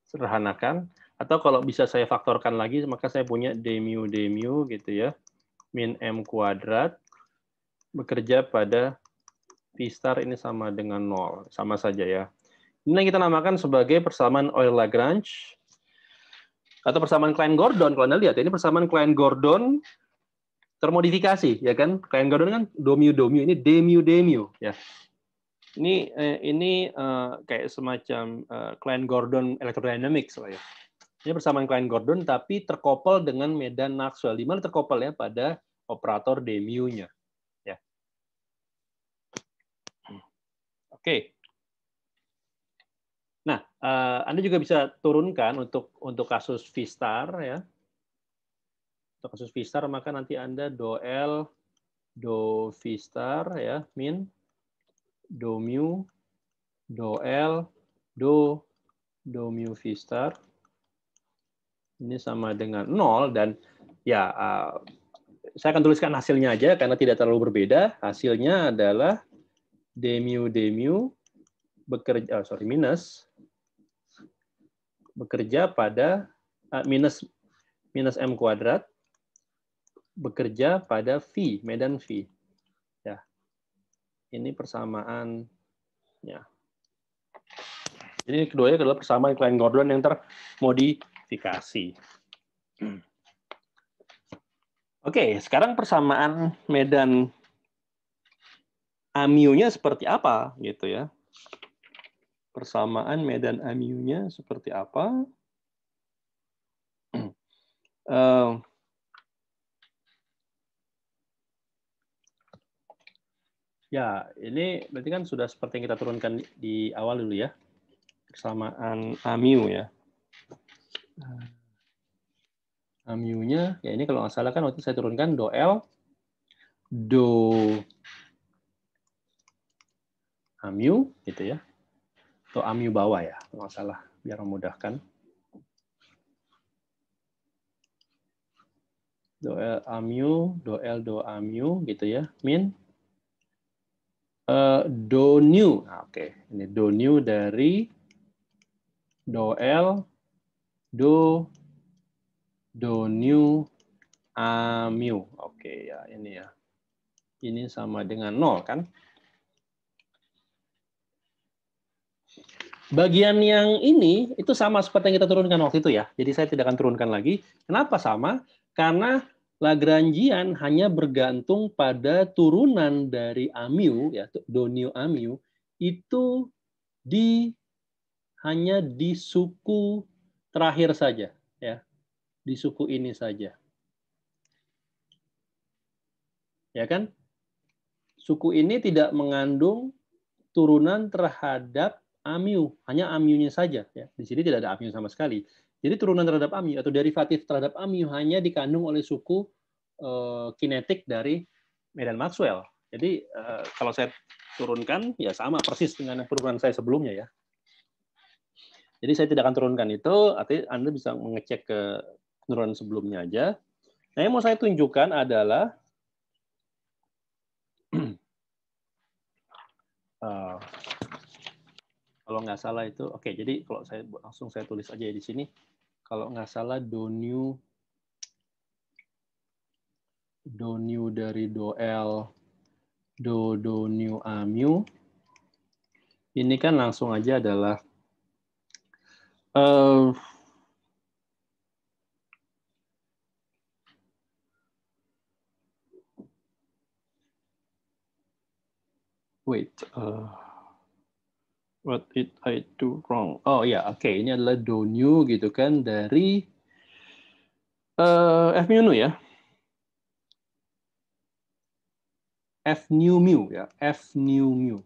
sederhanakan atau kalau bisa saya faktorkan lagi maka saya punya d mu d mu gitu ya min m kuadrat bekerja pada v star ini sama dengan nol sama saja ya ini yang kita namakan sebagai persamaan Euler Lagrange atau persamaan klien Gordon kalau Anda lihat ya, ini persamaan klien Gordon termodifikasi ya kan klien Gordon kan domio domio ini demio demio ya ini eh, ini eh, kayak semacam eh, klien Gordon electrodynamics lah ya ini persamaan klien Gordon tapi terkopel dengan medan Maxwell di mana terkopel ya pada operator demio-nya ya hmm. oke okay. Nah, uh, Anda juga bisa turunkan untuk untuk kasus Vistar ya. Untuk kasus Vistar maka nanti Anda do L do Vistar ya, min do mu do L do do mu Vistar. Ini sama dengan nol dan ya uh, saya akan tuliskan hasilnya aja karena tidak terlalu berbeda. Hasilnya adalah d mu d mu bekerja oh, sorry minus bekerja pada uh, minus minus m kuadrat bekerja pada v medan v. Ya. Ini persamaannya. Jadi ini keduanya adalah persamaan Klein Gordon yang termodifikasi. Oke, sekarang persamaan medan amionya seperti apa gitu ya persamaan medan amiunya seperti apa. Uh, ya, ini berarti kan sudah seperti yang kita turunkan di awal dulu ya. Persamaan AMU ya. Eh, AMU-nya, ya ini kalau nggak salah kan waktu saya turunkan do L, do AMU, gitu ya atau AMU bawah ya, kalau nggak salah, biar memudahkan. doel amu, doel do amu gitu ya, min uh, do new. Nah, Oke, okay. ini do new dari doel do do new amu. Oke okay, ya, ini ya. Ini sama dengan nol kan? Bagian yang ini itu sama seperti yang kita turunkan waktu itu ya. Jadi saya tidak akan turunkan lagi. Kenapa sama? Karena Lagrangian hanya bergantung pada turunan dari amu ya donio amu itu di hanya di suku terakhir saja ya. Di suku ini saja. Ya kan? Suku ini tidak mengandung turunan terhadap Amu hanya amiunya saja. Ya. Di sini tidak ada Amu sama sekali. Jadi turunan terhadap Amu atau derivatif terhadap Amu hanya dikandung oleh suku uh, kinetik dari medan Maxwell. Jadi uh, kalau saya turunkan, ya sama persis dengan perubahan saya sebelumnya ya. Jadi saya tidak akan turunkan itu, artinya Anda bisa mengecek ke turunan sebelumnya aja. Nah, yang mau saya tunjukkan adalah uh, Kalau nggak salah itu, oke. Okay, jadi kalau saya langsung saya tulis aja ya di sini. Kalau nggak salah donu donu dari doel do do new amu ini kan langsung aja adalah uh, wait uh, What did I do wrong? Oh ya, yeah. oke. Okay. Ini adalah do new gitu kan dari uh, F mu nu ya. F new mu ya, F new mu.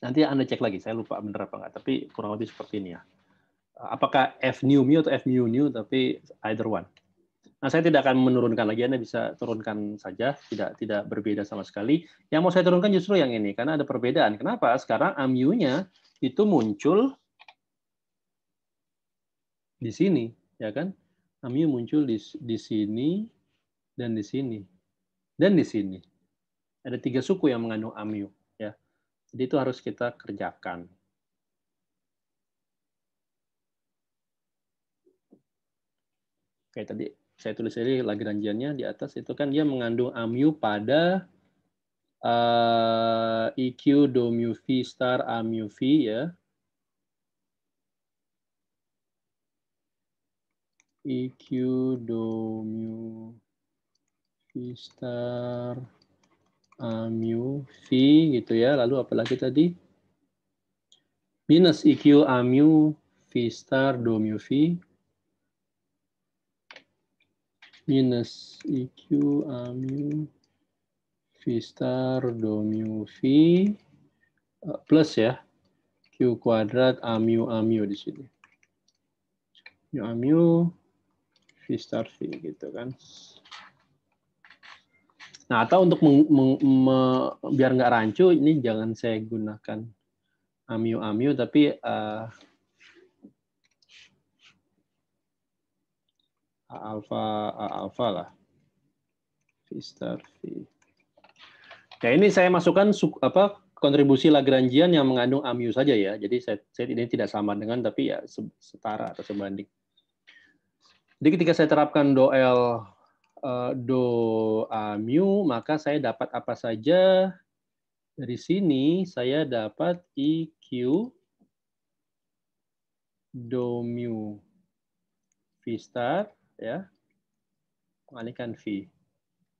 Nanti Anda cek lagi, saya lupa bener apa nggak, tapi kurang lebih seperti ini ya. Apakah F new mu atau F mu new, tapi either one. Nah, saya tidak akan menurunkan lagi, Anda bisa turunkan saja, tidak tidak berbeda sama sekali. Yang mau saya turunkan justru yang ini, karena ada perbedaan. Kenapa? Sekarang AMU-nya itu muncul di sini, ya kan? AMU muncul di, di sini, dan di sini, dan di sini. Ada tiga suku yang mengandung AMU. Ya. Jadi itu harus kita kerjakan. Oke, tadi saya tulis ini Lagrangiannya di atas itu kan dia mengandung amu pada uh, eh, EQ do mu v star amu v ya. EQ do mu v star amu v gitu ya. Lalu apalagi tadi? Minus EQ amu v star do mu v minus IQ A mu V star do mu V eh, plus ya Q kuadrat A mu A mu di sini. Mu A mu V star V gitu kan. Nah, atau untuk meng, meng, me, biar nggak rancu, ini jangan saya gunakan amu amu tapi uh, A alpha A alfa lah. V star V. Nah, ini saya masukkan apa kontribusi Lagrangian yang mengandung AMU saja ya. Jadi saya ini tidak sama dengan tapi ya setara atau sebanding. Jadi ketika saya terapkan do L eh, do mu maka saya dapat apa saja dari sini saya dapat e q do mu V star ya mengalihkan V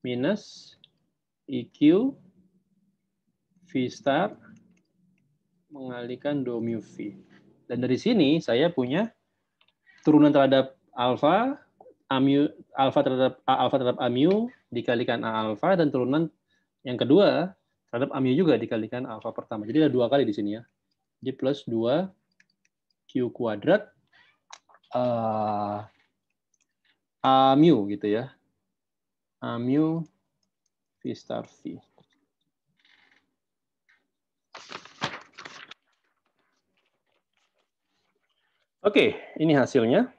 minus EQ V star mengalihkan do mu V. Dan dari sini saya punya turunan terhadap alfa, amu alfa terhadap a alfa terhadap amu dikalikan a alfa dan turunan yang kedua terhadap amu juga dikalikan alfa pertama. Jadi ada dua kali di sini ya. Jadi plus 2 q kuadrat uh, A ah, mu gitu ya. A ah, mu V star V. Oke, ini hasilnya.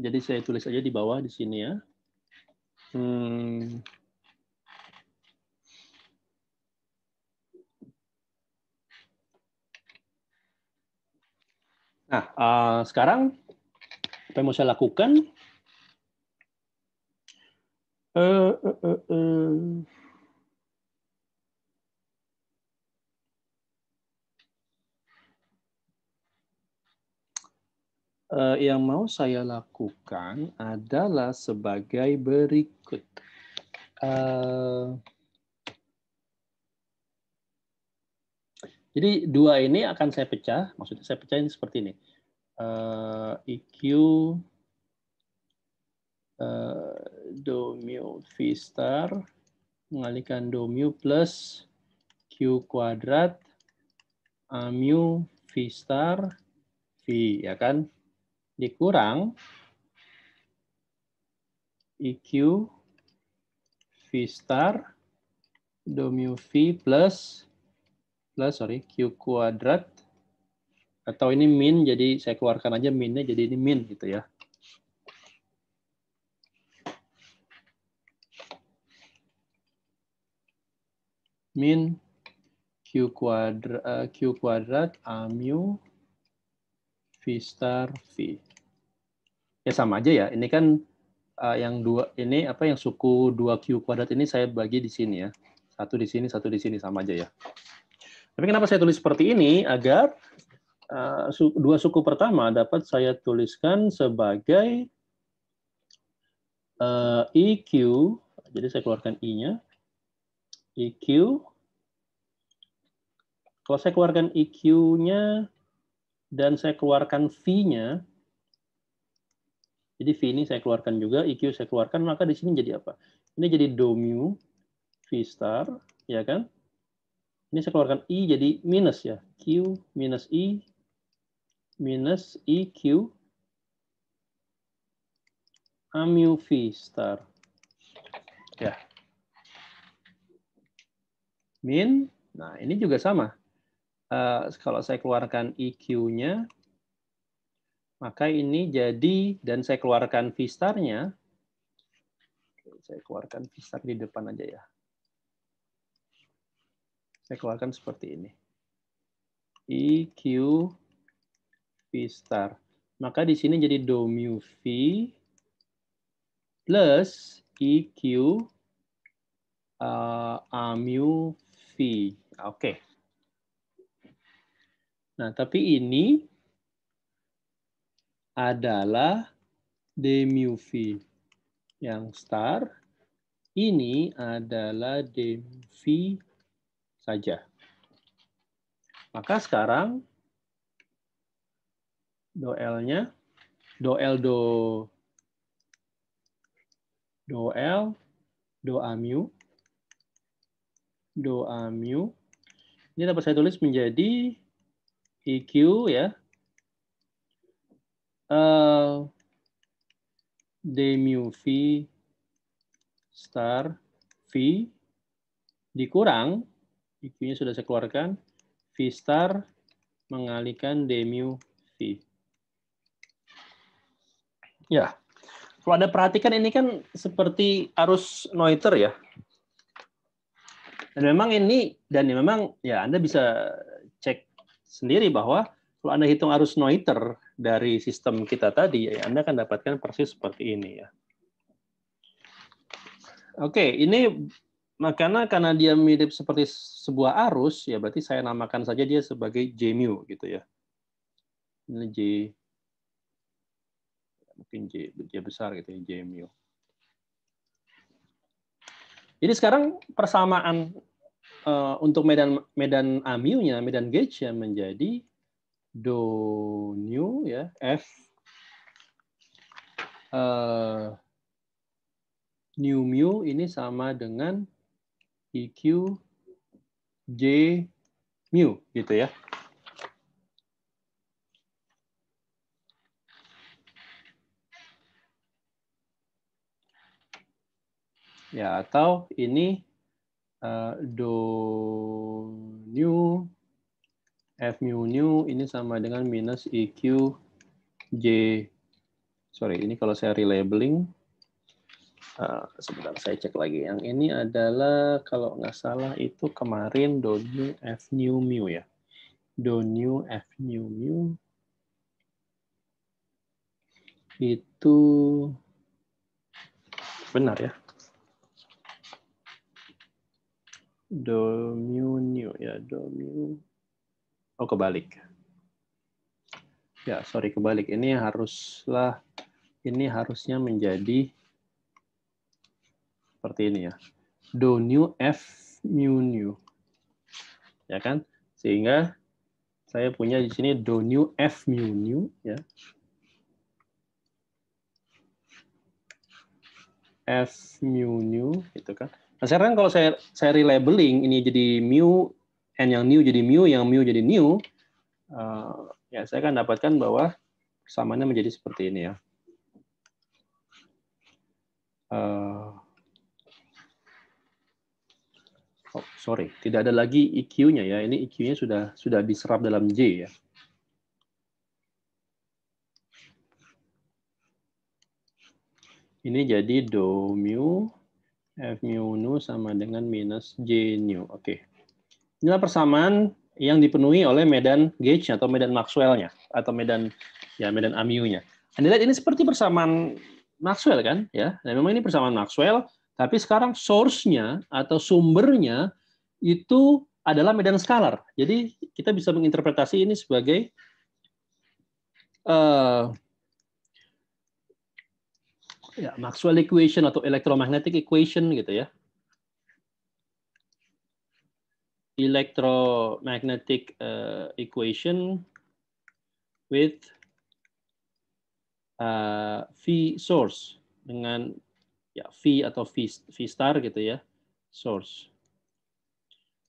Jadi saya tulis aja di bawah di sini ya. Hmm. Nah, uh, sekarang apa yang mau saya lakukan? Uh, uh, uh, uh. Uh, yang mau saya lakukan adalah sebagai berikut. Uh, jadi dua ini akan saya pecah, maksudnya saya pecahin seperti ini uh, eh, EQ uh, eh, do mu V star mengalihkan do mu plus Q kuadrat A mu V star V ya kan dikurang EQ V star do mu V plus plus sorry Q kuadrat atau ini min jadi saya keluarkan aja minnya jadi ini min gitu ya. Min Q kuadrat eh, Q kuadrat A mu V star V. Ya sama aja ya. Ini kan uh, yang dua ini apa yang suku 2Q kuadrat ini saya bagi di sini ya. Satu di sini, satu di sini sama aja ya. Tapi kenapa saya tulis seperti ini? Agar Eh, dua suku pertama dapat saya tuliskan sebagai uh, eh, EQ, jadi saya keluarkan I-nya, EQ. Kalau saya keluarkan EQ-nya dan saya keluarkan V-nya, jadi V ini saya keluarkan juga, EQ saya keluarkan, maka di sini jadi apa? Ini jadi do mu V star, ya kan? Ini saya keluarkan I jadi minus ya, Q minus I minus EQ mu V star. Ya. Min, nah ini juga sama. Uh, kalau saya keluarkan EQ-nya, maka ini jadi, dan saya keluarkan V star-nya, saya keluarkan V star di depan aja ya. Saya keluarkan seperti ini. EQ V star. Maka di sini jadi do mu V plus EQ uh, A mu V. Oke. Okay. Nah, tapi ini adalah D mu V yang star. Ini adalah D mu V saja. Maka sekarang do L-nya, do L do do L, do A mu, do A mu. Ini dapat saya tulis menjadi EQ ya. Uh, eh, D mu V star V dikurang, EQ-nya sudah saya keluarkan, V star mengalihkan D mu V. Ya, kalau Anda perhatikan ini kan seperti arus noiter ya. Dan memang ini dan memang ya Anda bisa cek sendiri bahwa kalau Anda hitung arus noiter dari sistem kita tadi, ya Anda akan dapatkan persis seperti ini ya. Oke, ini makanya karena dia mirip seperti sebuah arus, ya berarti saya namakan saja dia sebagai J mu gitu ya. Ini J mungkin J, J besar gitu ya J mu. Jadi sekarang persamaan uh, untuk medan medan A mu-nya, medan gauge yang menjadi do nu ya F uh, eh, nu mu ini sama dengan EQ J mu gitu ya. ya atau ini uh, do new f mu new ini sama dengan minus eq j sorry ini kalau saya relabeling uh, sebentar saya cek lagi yang ini adalah kalau nggak salah itu kemarin do new f new mu ya do new f new mu itu benar ya do mu nu ya do mu oh kebalik ya sorry kebalik ini haruslah ini harusnya menjadi seperti ini ya do new f mu new ya kan sehingga saya punya di sini do new f mu new ya f mu new itu kan Nah, sekarang kalau saya saya relabeling ini jadi mu n yang new jadi mu yang mu jadi new uh, ya saya akan dapatkan bahwa samanya menjadi seperti ini ya. Uh, oh, sorry, tidak ada lagi EQ-nya ya. Ini EQ-nya sudah sudah diserap dalam J ya. Ini jadi do mu F mu nu sama dengan minus J nu. Oke. Okay. Inilah persamaan yang dipenuhi oleh medan gauge atau medan Maxwell-nya atau medan ya medan AMU-nya. Anda lihat ini seperti persamaan Maxwell kan ya. Nah, memang ini persamaan Maxwell, tapi sekarang source-nya atau sumbernya itu adalah medan skalar. Jadi kita bisa menginterpretasi ini sebagai uh, ya, Maxwell equation atau electromagnetic equation gitu ya. Electromagnetic uh, equation with uh, V source dengan ya V atau V, v star gitu ya source.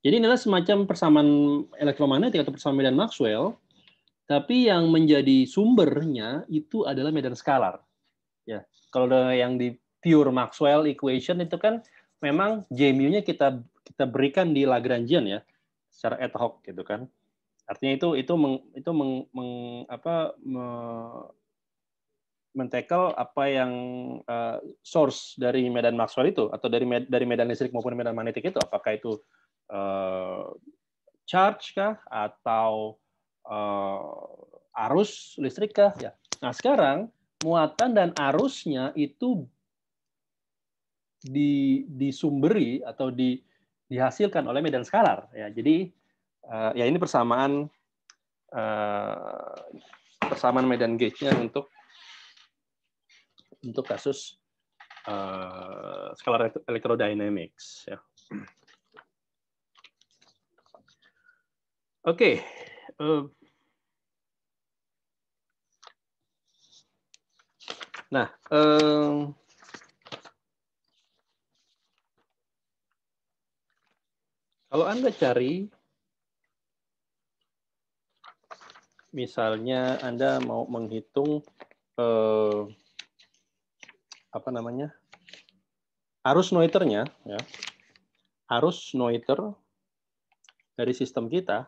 Jadi inilah semacam persamaan elektromagnetik atau persamaan medan Maxwell, tapi yang menjadi sumbernya itu adalah medan skalar. Ya, kalau yang di pure Maxwell equation itu kan memang JMU-nya kita kita berikan di Lagrangian ya secara ad hoc gitu kan. Artinya itu itu meng, itu meng, meng apa me, mentekel apa yang uh, source dari medan Maxwell itu atau dari med, dari medan listrik maupun medan magnetik itu apakah itu uh, charge kah atau uh, arus listrik kah ya. Nah, sekarang muatan dan arusnya itu di, disumberi atau di, dihasilkan oleh medan skalar. Ya, jadi uh, ya ini persamaan uh, persamaan medan gauge-nya untuk untuk kasus uh, skalar electrodynamics. Ya. Oke, okay. uh, Nah, um, kalau Anda cari, misalnya Anda mau menghitung uh, apa namanya arus noiternya, ya, arus noiter dari sistem kita,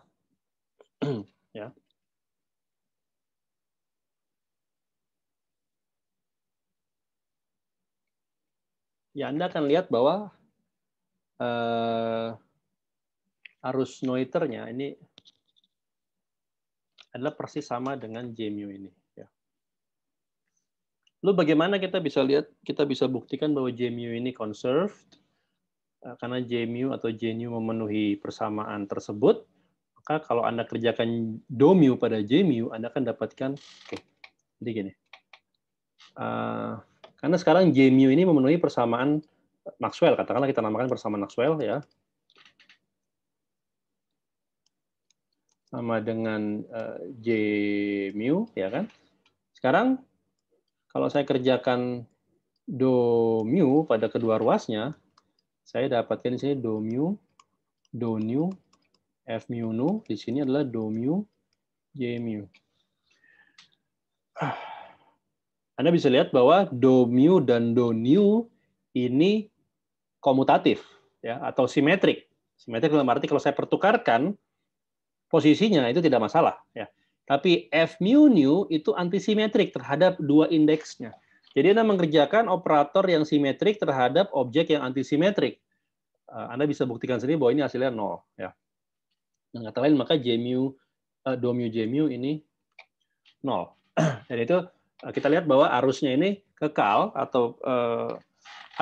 ya, ya Anda akan lihat bahwa uh, arus noiternya ini adalah persis sama dengan JMU ini. Ya. Lalu bagaimana kita bisa lihat, kita bisa buktikan bahwa JMU ini conserved, eh, karena JMU atau JNU memenuhi persamaan tersebut, maka kalau Anda kerjakan DOMU pada JMU, Anda akan dapatkan, oke, okay, jadi gini. Uh, karena sekarang J mu ini memenuhi persamaan Maxwell, katakanlah kita namakan persamaan Maxwell ya. Sama dengan uh, J mu ya kan. Sekarang kalau saya kerjakan do mu pada kedua ruasnya, saya dapatkan di sini do mu, do nu, f mu nu, di sini adalah do mu, j mu. Ah. Anda bisa lihat bahwa do mu dan do nu ini komutatif ya atau simetrik. Simetrik dalam arti kalau saya pertukarkan posisinya itu tidak masalah ya. Tapi f mu nu itu antisimetrik terhadap dua indeksnya. Jadi Anda mengerjakan operator yang simetrik terhadap objek yang antisimetrik. Eh, Anda bisa buktikan sendiri bahwa ini hasilnya nol ya. Dan kata lain maka j mu eh, do mu j mu ini nol. Jadi itu Eh, kita lihat bahwa arusnya ini kekal atau uh,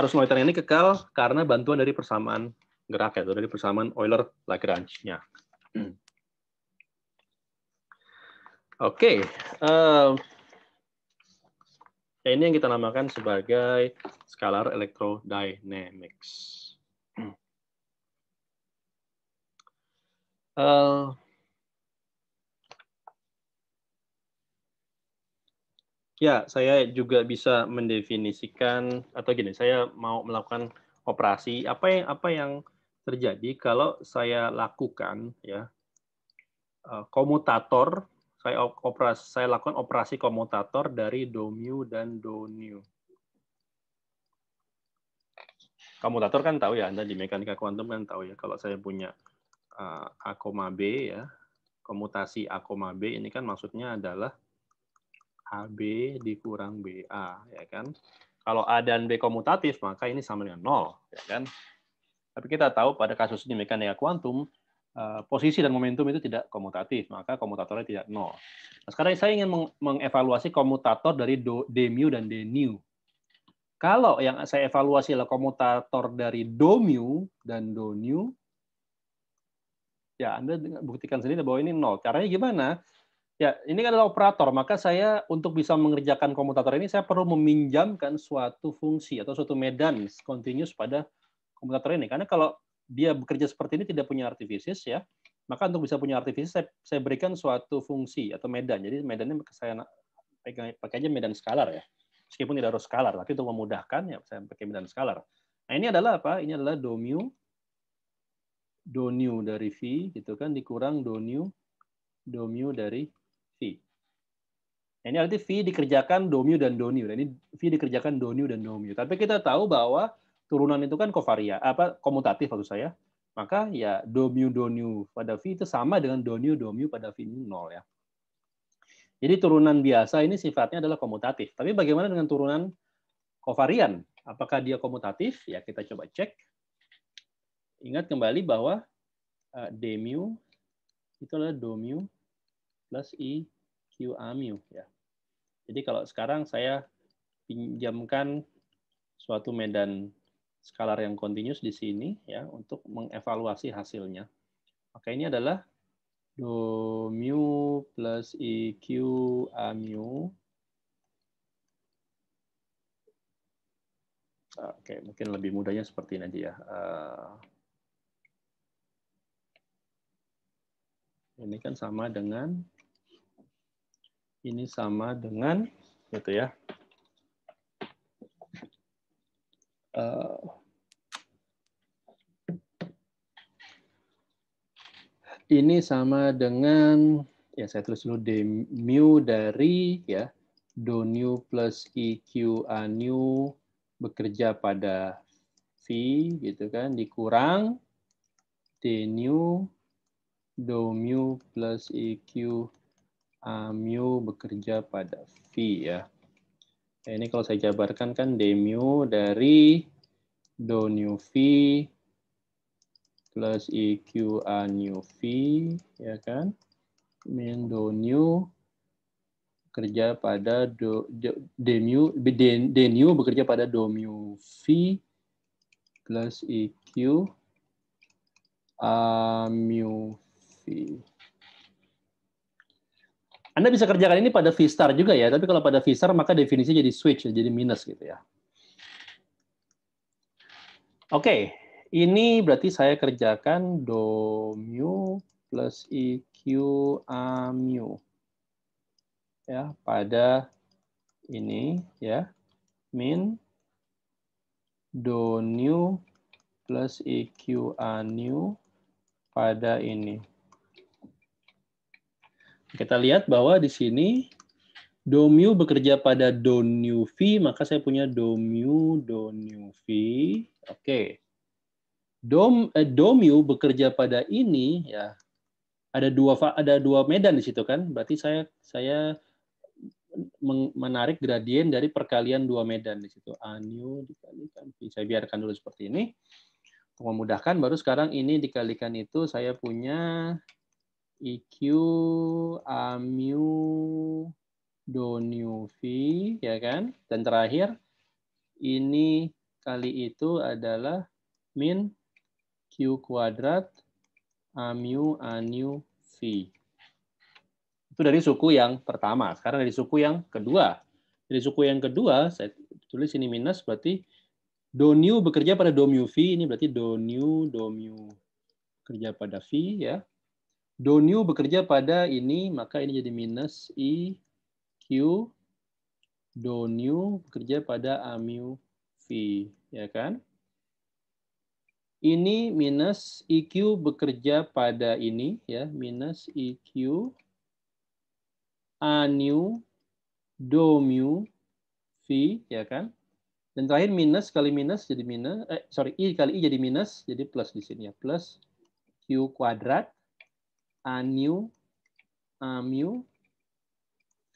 arus loiter ini kekal karena bantuan dari persamaan gerak ya, dari persamaan Euler-Lagrange-nya. Oke, okay. uh, eh, ini yang kita namakan sebagai skalar electrodynamics. Uh, Ya, saya juga bisa mendefinisikan atau gini, saya mau melakukan operasi apa yang apa yang terjadi kalau saya lakukan ya eh, komutator saya operasi saya lakukan operasi komutator dari mu dan nu. Komutator kan tahu ya, Anda di mekanika kuantum kan tahu ya kalau saya punya eh, A, B ya, komutasi A, B ini kan maksudnya adalah AB dikurang BA, ya kan? Kalau A dan B komutatif, maka ini sama dengan nol, ya kan? Tapi kita tahu pada kasus ini mekanika kuantum, e, posisi dan momentum itu tidak komutatif, maka komutatornya tidak nol. Nah, sekarang saya ingin mengevaluasi komutator dari do, d mu dan d nu. Kalau yang saya evaluasi adalah komutator dari do mu dan do nu, ya Anda buktikan sendiri bahwa ini nol. Caranya gimana? Ya, ini kan adalah operator, maka saya untuk bisa mengerjakan komutator ini saya perlu meminjamkan suatu fungsi atau suatu medan continuous pada komutator ini. Karena kalau dia bekerja seperti ini tidak punya artifisis, ya, maka untuk bisa punya artifisis, saya, saya berikan suatu fungsi atau medan. Jadi medannya saya pakai aja medan skalar ya. Meskipun tidak harus skalar, tapi untuk memudahkan ya saya pakai medan skalar. Nah, ini adalah apa? Ini adalah do mu do nu dari v gitu kan dikurang do nu do mu dari Nah, ini arti V dikerjakan Domio dan Donio. Nah, ini V dikerjakan Donio dan Domio. Tapi kita tahu bahwa turunan itu kan kovaria, apa komutatif maksud saya. Maka ya Domio Donio pada V itu sama dengan Donio Domio pada V nol ya. Jadi turunan biasa ini sifatnya adalah komutatif. Tapi bagaimana dengan turunan kovarian? Apakah dia komutatif? Ya kita coba cek. Ingat kembali bahwa eh, d mu itu adalah do plus i q a mu ya. Jadi kalau sekarang saya pinjamkan suatu medan skalar yang continuous di sini ya untuk mengevaluasi hasilnya. Maka ini adalah do mu plus e q a mu. Oke, mungkin lebih mudahnya seperti ini aja ya. Eh, ini kan sama dengan ini sama dengan gitu ya. Uh, ini sama dengan ya saya tulis dulu d mu dari ya do nu plus e q a nu bekerja pada v gitu kan dikurang d nu do mu plus e q A ah, mu bekerja pada V ya. Nah, ini kalau saya jabarkan kan D mu dari Do nu V plus EQ A nu V ya kan. Min Do nu bekerja pada do, do, d mu d, d nu bekerja pada do mu v plus eq a mu v. Anda bisa kerjakan ini pada V-star juga ya, tapi kalau pada V-star maka definisi jadi switch, jadi minus gitu ya. Oke, okay. ini berarti saya kerjakan do mu plus q a mu. Ya, pada ini ya, min do nu plus q a nu pada ini. Kita lihat bahwa di sini do mu bekerja pada do nu v, maka saya punya do mu do nu v. Oke. Okay. Do, eh, do mu bekerja pada ini ya. Ada dua ada dua medan di situ kan? Berarti saya saya menarik gradien dari perkalian dua medan di situ. A nu dikalikan v. Saya biarkan dulu seperti ini. Untuk memudahkan baru sekarang ini dikalikan itu saya punya IQ, AMU, v ya kan? Dan terakhir, ini kali itu adalah min Q kuadrat AMU, ANU, V. Itu dari suku yang pertama. Sekarang dari suku yang kedua. Dari suku yang kedua, saya tulis ini minus, berarti DONU bekerja pada mu V, ini berarti do mu kerja pada V, ya Donu bekerja pada ini, maka ini jadi minus I Q Donyu bekerja pada amu V, ya kan? Ini minus IQ bekerja pada ini, ya, minus IQ anu do mu V, ya kan? Dan terakhir minus kali minus jadi minus, eh, sorry, I kali I jadi minus, jadi plus di sini ya, plus Q kuadrat a new a mu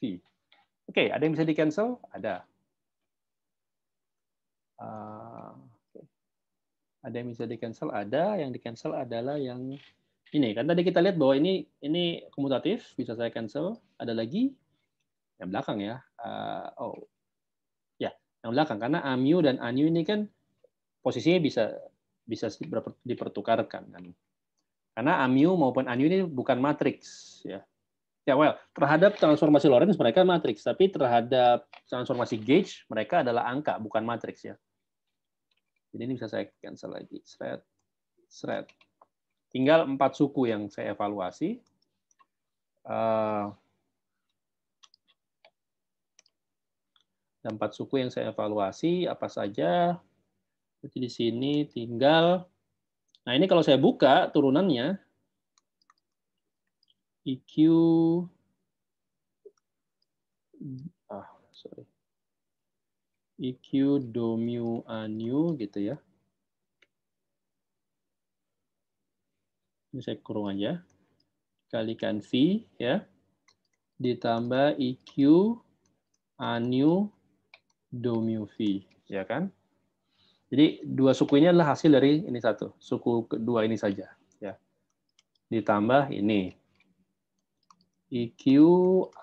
v. Oke, okay, ada yang bisa di cancel? Ada. Uh, okay. Ada yang bisa di cancel? Ada. Yang di cancel adalah yang ini kan tadi kita lihat bahwa ini ini komutatif bisa saya cancel ada lagi yang belakang ya uh, oh ya yeah, yang belakang karena amu dan anu ini kan posisinya bisa bisa dipertukarkan kan karena AMU maupun ANU ini bukan matriks ya. Ya, well, terhadap transformasi Lorentz mereka matriks, tapi terhadap transformasi gauge mereka adalah angka, bukan matriks ya. Jadi ini bisa saya cancel lagi. Thread, thread. Tinggal empat suku yang saya evaluasi. Uh, empat suku yang saya evaluasi apa saja. Jadi di sini tinggal Nah, ini kalau saya buka turunannya, EQ, ah, sorry, EQ do mu a gitu ya. Ini saya kurung aja. Kalikan V ya. Ditambah EQ anu nu do mu V. Ya kan? Jadi dua suku ini adalah hasil dari ini satu, suku kedua ini saja. ya Ditambah ini. IQ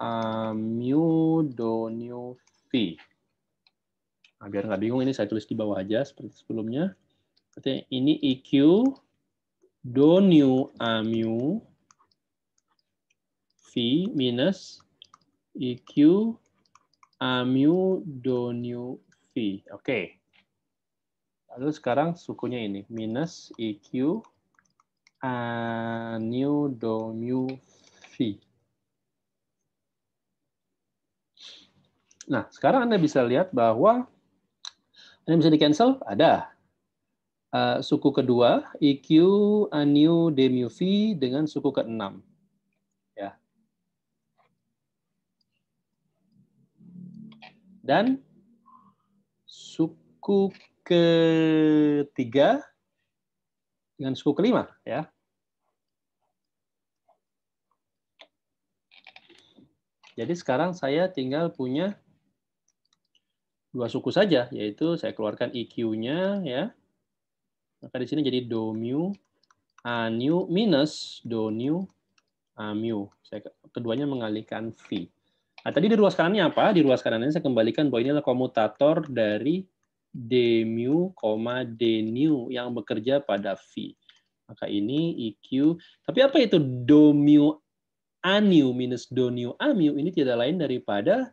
amidonio V. Nah, biar nggak bingung, ini saya tulis di bawah aja seperti sebelumnya. Artinya ini IQ doniu amu V minus IQ amu doniu V. Oke. Okay. Lalu sekarang sukunya ini, minus EQ new mu phi. Nah, sekarang Anda bisa lihat bahwa Anda bisa di-cancel, ada. Uh, suku kedua, EQ d mu phi dengan suku ke-6. Ya. Dan suku ketiga dengan suku kelima ya. Jadi sekarang saya tinggal punya dua suku saja, yaitu saya keluarkan eq nya ya. Maka di sini jadi do mu a nu minus do nu a mu. Saya keduanya mengalihkan v. Nah, tadi di ruas kanannya apa? Di ruas kanannya saya kembalikan bahwa ini adalah komutator dari d mu, d nu yang bekerja pada v. Maka ini EQ. Tapi apa itu do mu a nu minus do nu a mu ini tidak lain daripada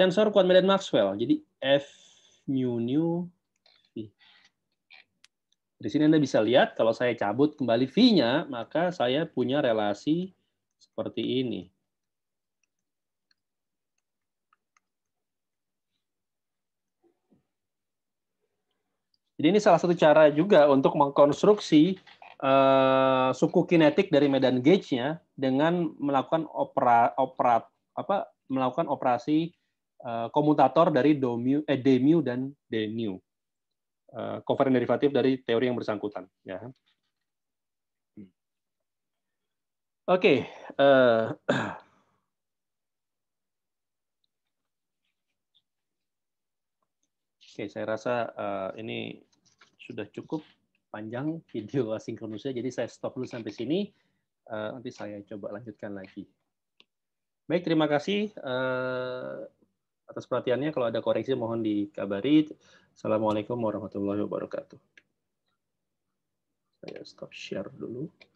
tensor medan Maxwell. Jadi f mu nu v. Di sini Anda bisa lihat kalau saya cabut kembali v-nya, maka saya punya relasi seperti ini. Jadi ini salah satu cara juga untuk mengkonstruksi uh, suku kinetik dari medan gauge-nya dengan melakukan opera, opera apa melakukan operasi uh, komutator dari domu eh, d dan d nu. Uh, eh, derivatif dari teori yang bersangkutan ya. Oke, okay. uh, Oke, okay, saya rasa uh, ini sudah cukup panjang video asinkronusnya, jadi saya stop dulu sampai sini. Uh, nanti saya coba lanjutkan lagi. Baik, terima kasih uh, atas perhatiannya. Kalau ada koreksi mohon dikabari. Assalamualaikum warahmatullahi wabarakatuh. Saya stop share dulu.